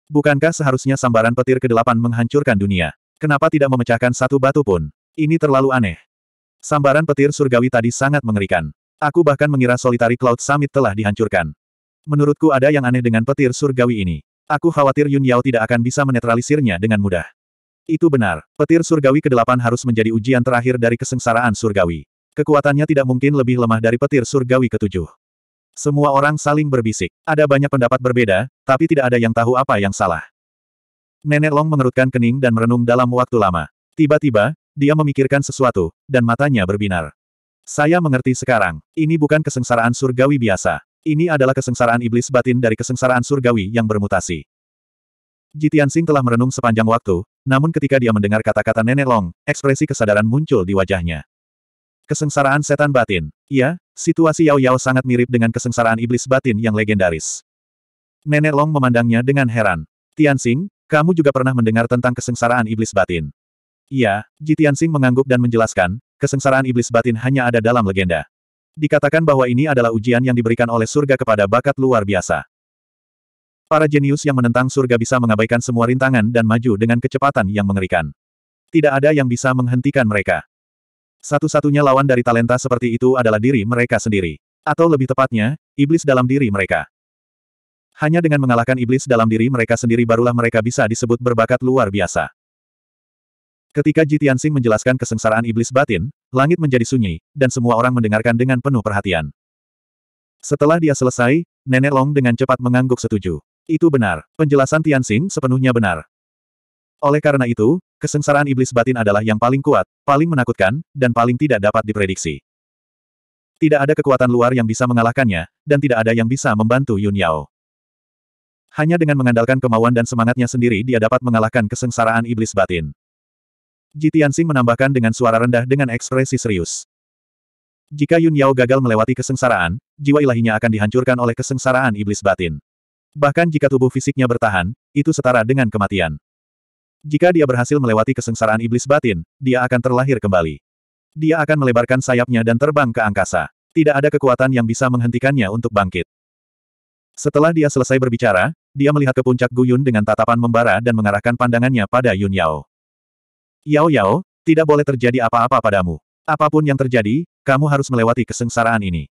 Bukankah seharusnya sambaran petir ke-8 menghancurkan dunia? Kenapa tidak memecahkan satu batu pun? Ini terlalu aneh. Sambaran petir surgawi tadi sangat mengerikan. Aku bahkan mengira solitari Cloud Summit telah dihancurkan. Menurutku ada yang aneh dengan petir surgawi ini. Aku khawatir Yun Yao tidak akan bisa menetralisirnya dengan mudah. Itu benar, petir surgawi ke-8 harus menjadi ujian terakhir dari kesengsaraan surgawi. Kekuatannya tidak mungkin lebih lemah dari petir surgawi ketujuh. Semua orang saling berbisik. Ada banyak pendapat berbeda, tapi tidak ada yang tahu apa yang salah. Nenek Long mengerutkan kening dan merenung dalam waktu lama. Tiba-tiba, dia memikirkan sesuatu, dan matanya berbinar. Saya mengerti sekarang. Ini bukan kesengsaraan surgawi biasa. Ini adalah kesengsaraan iblis batin dari kesengsaraan surgawi yang bermutasi. Jitian Sing telah merenung sepanjang waktu, namun ketika dia mendengar kata-kata Nenek Long, ekspresi kesadaran muncul di wajahnya. Kesengsaraan setan batin. Ya, situasi Yao Yao sangat mirip dengan kesengsaraan iblis batin yang legendaris. Nenek Long memandangnya dengan heran. Tianxing, kamu juga pernah mendengar tentang kesengsaraan iblis batin. Iya, Ji Tianxing mengangguk dan menjelaskan, kesengsaraan iblis batin hanya ada dalam legenda. Dikatakan bahwa ini adalah ujian yang diberikan oleh surga kepada bakat luar biasa. Para jenius yang menentang surga bisa mengabaikan semua rintangan dan maju dengan kecepatan yang mengerikan. Tidak ada yang bisa menghentikan mereka. Satu-satunya lawan dari talenta seperti itu adalah diri mereka sendiri. Atau lebih tepatnya, iblis dalam diri mereka. Hanya dengan mengalahkan iblis dalam diri mereka sendiri barulah mereka bisa disebut berbakat luar biasa. Ketika Sing menjelaskan kesengsaraan iblis batin, langit menjadi sunyi, dan semua orang mendengarkan dengan penuh perhatian. Setelah dia selesai, Nenek Long dengan cepat mengangguk setuju. Itu benar, penjelasan Tianxing sepenuhnya benar. Oleh karena itu, Kesengsaraan iblis batin adalah yang paling kuat, paling menakutkan, dan paling tidak dapat diprediksi. Tidak ada kekuatan luar yang bisa mengalahkannya, dan tidak ada yang bisa membantu Yun Yao. Hanya dengan mengandalkan kemauan dan semangatnya sendiri dia dapat mengalahkan kesengsaraan iblis batin. Jitiansing menambahkan dengan suara rendah dengan ekspresi serius. Jika Yun Yao gagal melewati kesengsaraan, jiwa ilahinya akan dihancurkan oleh kesengsaraan iblis batin. Bahkan jika tubuh fisiknya bertahan, itu setara dengan kematian. Jika dia berhasil melewati kesengsaraan iblis batin, dia akan terlahir kembali. Dia akan melebarkan sayapnya dan terbang ke angkasa. Tidak ada kekuatan yang bisa menghentikannya untuk bangkit. Setelah dia selesai berbicara, dia melihat ke puncak Guyun dengan tatapan membara dan mengarahkan pandangannya pada Yun Yao. Yao Yao, tidak boleh terjadi apa-apa padamu. Apapun yang terjadi, kamu harus melewati kesengsaraan ini.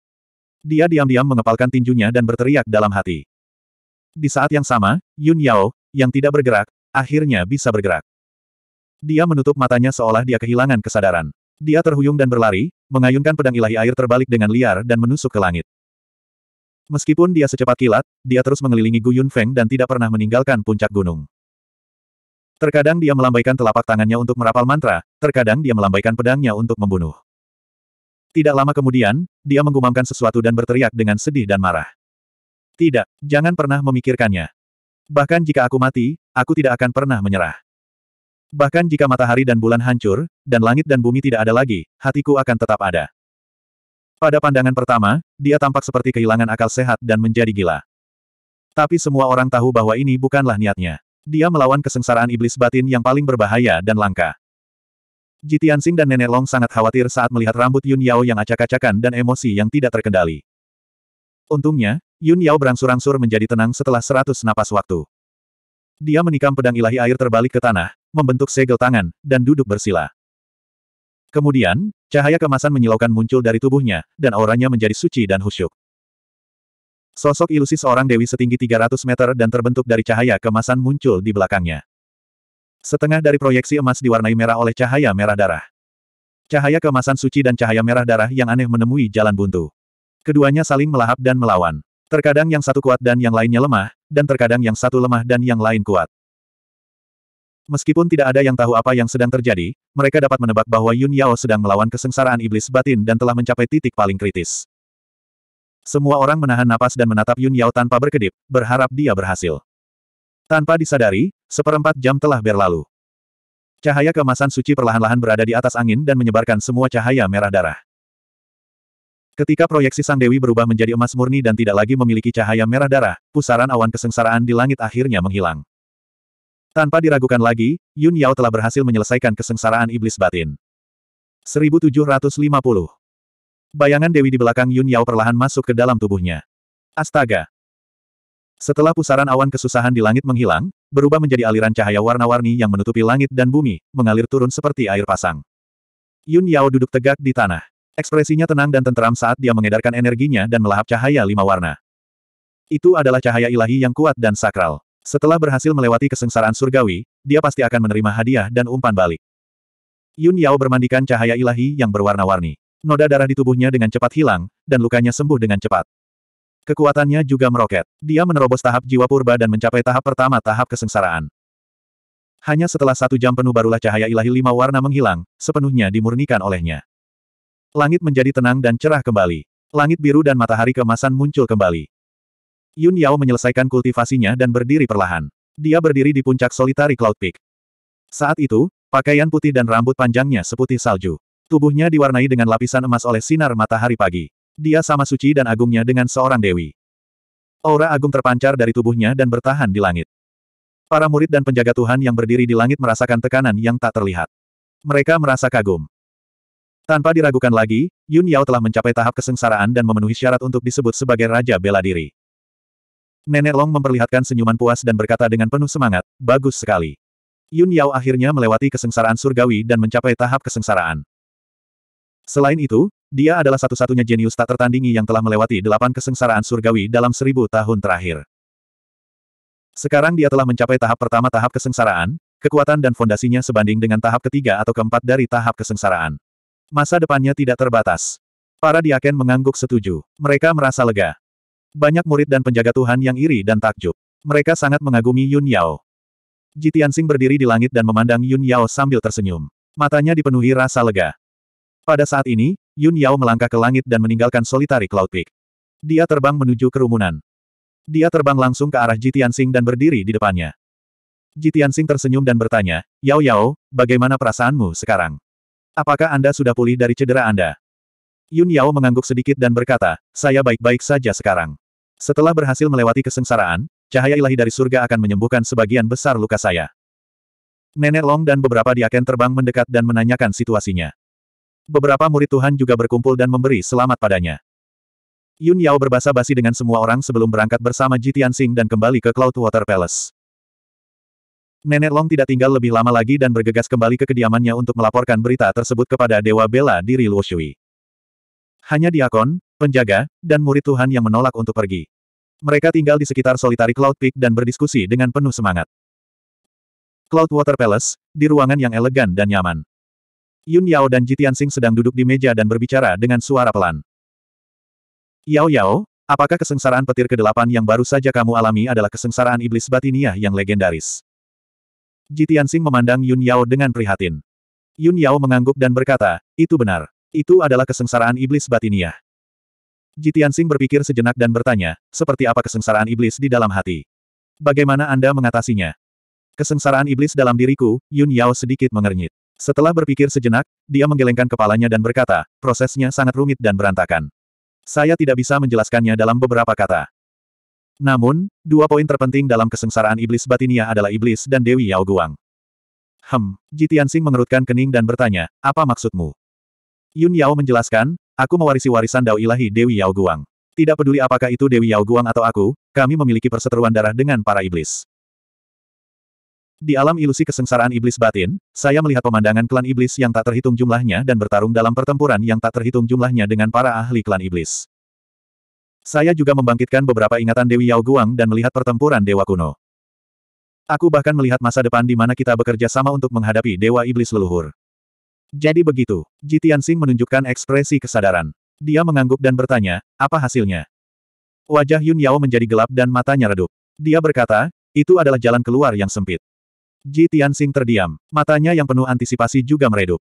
Dia diam-diam mengepalkan tinjunya dan berteriak dalam hati. Di saat yang sama, Yun Yao, yang tidak bergerak, akhirnya bisa bergerak. Dia menutup matanya seolah dia kehilangan kesadaran. Dia terhuyung dan berlari, mengayunkan pedang ilahi air terbalik dengan liar dan menusuk ke langit. Meskipun dia secepat kilat, dia terus mengelilingi Guyun Feng dan tidak pernah meninggalkan puncak gunung. Terkadang dia melambaikan telapak tangannya untuk merapal mantra, terkadang dia melambaikan pedangnya untuk membunuh. Tidak lama kemudian, dia menggumamkan sesuatu dan berteriak dengan sedih dan marah. Tidak, jangan pernah memikirkannya. Bahkan jika aku mati, aku tidak akan pernah menyerah. Bahkan jika matahari dan bulan hancur, dan langit dan bumi tidak ada lagi, hatiku akan tetap ada. Pada pandangan pertama, dia tampak seperti kehilangan akal sehat dan menjadi gila. Tapi semua orang tahu bahwa ini bukanlah niatnya. Dia melawan kesengsaraan iblis batin yang paling berbahaya dan langka. Jitiansing dan Nenek Long sangat khawatir saat melihat rambut Yun Yao yang acak-acakan dan emosi yang tidak terkendali. Untungnya, Yun Yao berangsur-angsur menjadi tenang setelah seratus napas waktu. Dia menikam pedang ilahi air terbalik ke tanah, membentuk segel tangan, dan duduk bersila. Kemudian, cahaya kemasan menyilaukan muncul dari tubuhnya, dan auranya menjadi suci dan husyuk. Sosok ilusi seorang dewi setinggi 300 meter dan terbentuk dari cahaya kemasan muncul di belakangnya. Setengah dari proyeksi emas diwarnai merah oleh cahaya merah darah. Cahaya kemasan suci dan cahaya merah darah yang aneh menemui jalan buntu. Keduanya saling melahap dan melawan. Terkadang yang satu kuat dan yang lainnya lemah, dan terkadang yang satu lemah dan yang lain kuat. Meskipun tidak ada yang tahu apa yang sedang terjadi, mereka dapat menebak bahwa Yun Yao sedang melawan kesengsaraan iblis batin dan telah mencapai titik paling kritis. Semua orang menahan napas dan menatap Yun Yao tanpa berkedip, berharap dia berhasil. Tanpa disadari, seperempat jam telah berlalu. Cahaya kemasan suci perlahan-lahan berada di atas angin dan menyebarkan semua cahaya merah darah. Ketika proyeksi Sang Dewi berubah menjadi emas murni dan tidak lagi memiliki cahaya merah darah, pusaran awan kesengsaraan di langit akhirnya menghilang. Tanpa diragukan lagi, Yun Yao telah berhasil menyelesaikan kesengsaraan iblis batin. 1750 Bayangan Dewi di belakang Yun Yao perlahan masuk ke dalam tubuhnya. Astaga! Setelah pusaran awan kesusahan di langit menghilang, berubah menjadi aliran cahaya warna-warni yang menutupi langit dan bumi, mengalir turun seperti air pasang. Yun Yao duduk tegak di tanah. Ekspresinya tenang dan tenteram saat dia mengedarkan energinya dan melahap cahaya lima warna. Itu adalah cahaya ilahi yang kuat dan sakral. Setelah berhasil melewati kesengsaraan surgawi, dia pasti akan menerima hadiah dan umpan balik. Yun Yao bermandikan cahaya ilahi yang berwarna-warni. Noda darah di tubuhnya dengan cepat hilang, dan lukanya sembuh dengan cepat. Kekuatannya juga meroket. Dia menerobos tahap jiwa purba dan mencapai tahap pertama tahap kesengsaraan. Hanya setelah satu jam penuh barulah cahaya ilahi lima warna menghilang, sepenuhnya dimurnikan olehnya. Langit menjadi tenang dan cerah kembali. Langit biru dan matahari kemasan muncul kembali. Yun Yao menyelesaikan kultivasinya dan berdiri perlahan. Dia berdiri di puncak solitari Cloud Peak. Saat itu, pakaian putih dan rambut panjangnya seputih salju. Tubuhnya diwarnai dengan lapisan emas oleh sinar matahari pagi. Dia sama suci dan agungnya dengan seorang dewi. Aura agung terpancar dari tubuhnya dan bertahan di langit. Para murid dan penjaga Tuhan yang berdiri di langit merasakan tekanan yang tak terlihat. Mereka merasa kagum. Tanpa diragukan lagi, Yun Yao telah mencapai tahap kesengsaraan dan memenuhi syarat untuk disebut sebagai Raja Bela Diri. Nenek Long memperlihatkan senyuman puas dan berkata dengan penuh semangat, bagus sekali. Yun Yao akhirnya melewati kesengsaraan surgawi dan mencapai tahap kesengsaraan. Selain itu, dia adalah satu-satunya jenius tak tertandingi yang telah melewati delapan kesengsaraan surgawi dalam seribu tahun terakhir. Sekarang dia telah mencapai tahap pertama tahap kesengsaraan, kekuatan dan fondasinya sebanding dengan tahap ketiga atau keempat dari tahap kesengsaraan. Masa depannya tidak terbatas. Para diaken mengangguk setuju. Mereka merasa lega. Banyak murid dan penjaga Tuhan yang iri dan takjub. Mereka sangat mengagumi Yun Yao. Jitiansing berdiri di langit dan memandang Yun Yao sambil tersenyum. Matanya dipenuhi rasa lega. Pada saat ini, Yun Yao melangkah ke langit dan meninggalkan solitari Cloud Peak. Dia terbang menuju kerumunan. Dia terbang langsung ke arah Jitiansing dan berdiri di depannya. Jitiansing tersenyum dan bertanya, Yao Yao, bagaimana perasaanmu sekarang? Apakah Anda sudah pulih dari cedera Anda? Yun Yao mengangguk sedikit dan berkata, saya baik-baik saja sekarang. Setelah berhasil melewati kesengsaraan, cahaya ilahi dari surga akan menyembuhkan sebagian besar luka saya. Nenek Long dan beberapa diaken terbang mendekat dan menanyakan situasinya. Beberapa murid Tuhan juga berkumpul dan memberi selamat padanya. Yun Yao berbahasa basi dengan semua orang sebelum berangkat bersama Jitian Sing dan kembali ke Cloudwater Palace. Nenek Long tidak tinggal lebih lama lagi dan bergegas kembali ke kediamannya untuk melaporkan berita tersebut kepada Dewa Bela diri Luo Shui. Hanya diakon, penjaga, dan murid Tuhan yang menolak untuk pergi. Mereka tinggal di sekitar solitari Cloud Peak dan berdiskusi dengan penuh semangat. Cloud Water Palace, di ruangan yang elegan dan nyaman. Yun Yao dan Jitian Sing sedang duduk di meja dan berbicara dengan suara pelan. Yao Yao, apakah kesengsaraan petir ke-8 yang baru saja kamu alami adalah kesengsaraan iblis batiniah yang legendaris? Ji Tianxing memandang Yun Yao dengan prihatin. Yun Yao mengangguk dan berkata, itu benar. Itu adalah kesengsaraan iblis batiniah. Ji Tianxing berpikir sejenak dan bertanya, seperti apa kesengsaraan iblis di dalam hati? Bagaimana Anda mengatasinya? Kesengsaraan iblis dalam diriku, Yun Yao sedikit mengernyit. Setelah berpikir sejenak, dia menggelengkan kepalanya dan berkata, prosesnya sangat rumit dan berantakan. Saya tidak bisa menjelaskannya dalam beberapa kata. Namun, dua poin terpenting dalam kesengsaraan iblis batinia adalah iblis dan Dewi Yao Guang. Hem, Jitiansing mengerutkan kening dan bertanya, apa maksudmu? Yun Yao menjelaskan, aku mewarisi warisan Dao Ilahi Dewi Yao Guang. Tidak peduli apakah itu Dewi Yao Guang atau aku, kami memiliki perseteruan darah dengan para iblis. Di alam ilusi kesengsaraan iblis batin, saya melihat pemandangan klan iblis yang tak terhitung jumlahnya dan bertarung dalam pertempuran yang tak terhitung jumlahnya dengan para ahli klan iblis. Saya juga membangkitkan beberapa ingatan Dewi Yao Guang dan melihat pertempuran Dewa kuno. Aku bahkan melihat masa depan di mana kita bekerja sama untuk menghadapi Dewa Iblis Leluhur. Jadi begitu, Jitian Sing menunjukkan ekspresi kesadaran. Dia mengangguk dan bertanya, apa hasilnya? Wajah Yun Yao menjadi gelap dan matanya redup. Dia berkata, itu adalah jalan keluar yang sempit. Ji Sing terdiam, matanya yang penuh antisipasi juga meredup.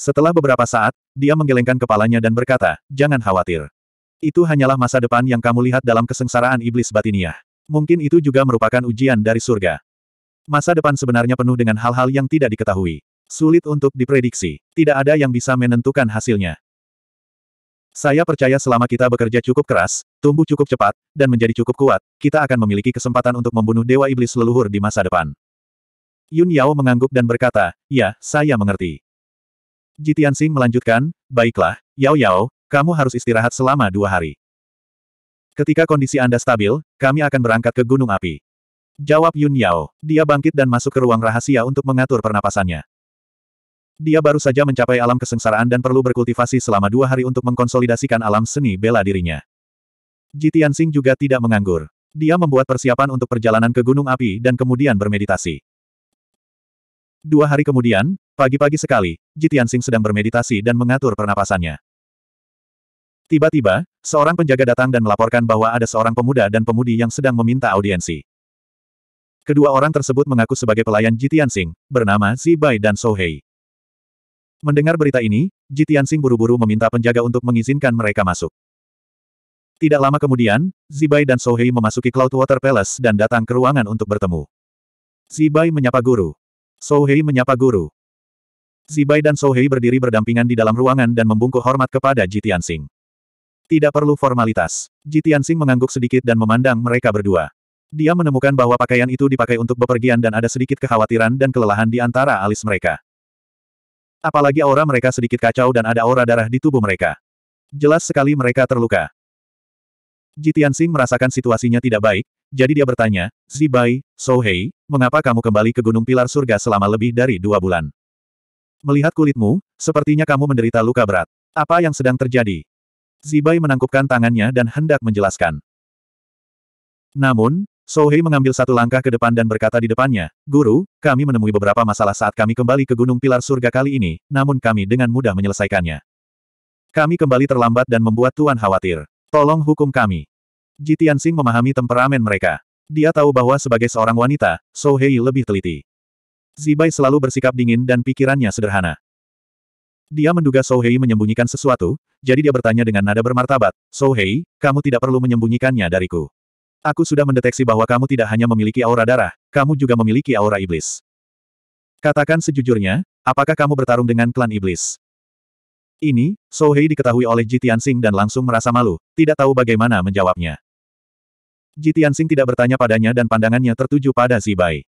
Setelah beberapa saat, dia menggelengkan kepalanya dan berkata, jangan khawatir. Itu hanyalah masa depan yang kamu lihat dalam kesengsaraan iblis batinia. Mungkin itu juga merupakan ujian dari surga. Masa depan sebenarnya penuh dengan hal-hal yang tidak diketahui. Sulit untuk diprediksi. Tidak ada yang bisa menentukan hasilnya. Saya percaya selama kita bekerja cukup keras, tumbuh cukup cepat, dan menjadi cukup kuat, kita akan memiliki kesempatan untuk membunuh Dewa Iblis leluhur di masa depan. Yun Yao mengangguk dan berkata, ya, saya mengerti. Jitian Singh melanjutkan, baiklah, Yao Yao, kamu harus istirahat selama dua hari. Ketika kondisi Anda stabil, kami akan berangkat ke Gunung Api. Jawab Yun Yao. Dia bangkit dan masuk ke ruang rahasia untuk mengatur pernapasannya. Dia baru saja mencapai alam kesengsaraan dan perlu berkultivasi selama dua hari untuk mengkonsolidasikan alam seni bela dirinya. Jitian Sing juga tidak menganggur. Dia membuat persiapan untuk perjalanan ke Gunung Api dan kemudian bermeditasi. Dua hari kemudian, pagi-pagi sekali, Jitian Sing sedang bermeditasi dan mengatur pernapasannya. Tiba-tiba, seorang penjaga datang dan melaporkan bahwa ada seorang pemuda dan pemudi yang sedang meminta audiensi. Kedua orang tersebut mengaku sebagai pelayan Jitian bernama Zibai dan Sohei. Mendengar berita ini, Jitian buru-buru meminta penjaga untuk mengizinkan mereka masuk. Tidak lama kemudian, Zibai dan Sohei memasuki Cloudwater Palace dan datang ke ruangan untuk bertemu. Zibai menyapa guru. Sohei menyapa guru. Zibai dan Sohei berdiri berdampingan di dalam ruangan dan membungkuk hormat kepada Jitian tidak perlu formalitas. Jitiansing mengangguk sedikit dan memandang mereka berdua. Dia menemukan bahwa pakaian itu dipakai untuk bepergian dan ada sedikit kekhawatiran dan kelelahan di antara alis mereka. Apalagi aura mereka sedikit kacau dan ada aura darah di tubuh mereka. Jelas sekali mereka terluka. Jitiansing merasakan situasinya tidak baik, jadi dia bertanya, Zibai, Sohei, mengapa kamu kembali ke Gunung Pilar Surga selama lebih dari dua bulan? Melihat kulitmu, sepertinya kamu menderita luka berat. Apa yang sedang terjadi? Zibai menangkupkan tangannya dan hendak menjelaskan. Namun, Sohei mengambil satu langkah ke depan dan berkata di depannya, Guru, kami menemui beberapa masalah saat kami kembali ke Gunung Pilar Surga kali ini, namun kami dengan mudah menyelesaikannya. Kami kembali terlambat dan membuat Tuan khawatir. Tolong hukum kami. Jitian Sing memahami temperamen mereka. Dia tahu bahwa sebagai seorang wanita, Sohei lebih teliti. Zibai selalu bersikap dingin dan pikirannya sederhana. Dia menduga Sohei menyembunyikan sesuatu, jadi dia bertanya dengan nada bermartabat, Hei, kamu tidak perlu menyembunyikannya dariku. Aku sudah mendeteksi bahwa kamu tidak hanya memiliki aura darah, kamu juga memiliki aura iblis. Katakan sejujurnya, apakah kamu bertarung dengan klan iblis? Ini, Sohei diketahui oleh Ji Tianxing dan langsung merasa malu, tidak tahu bagaimana menjawabnya. Ji Tianxing tidak bertanya padanya dan pandangannya tertuju pada Zibai.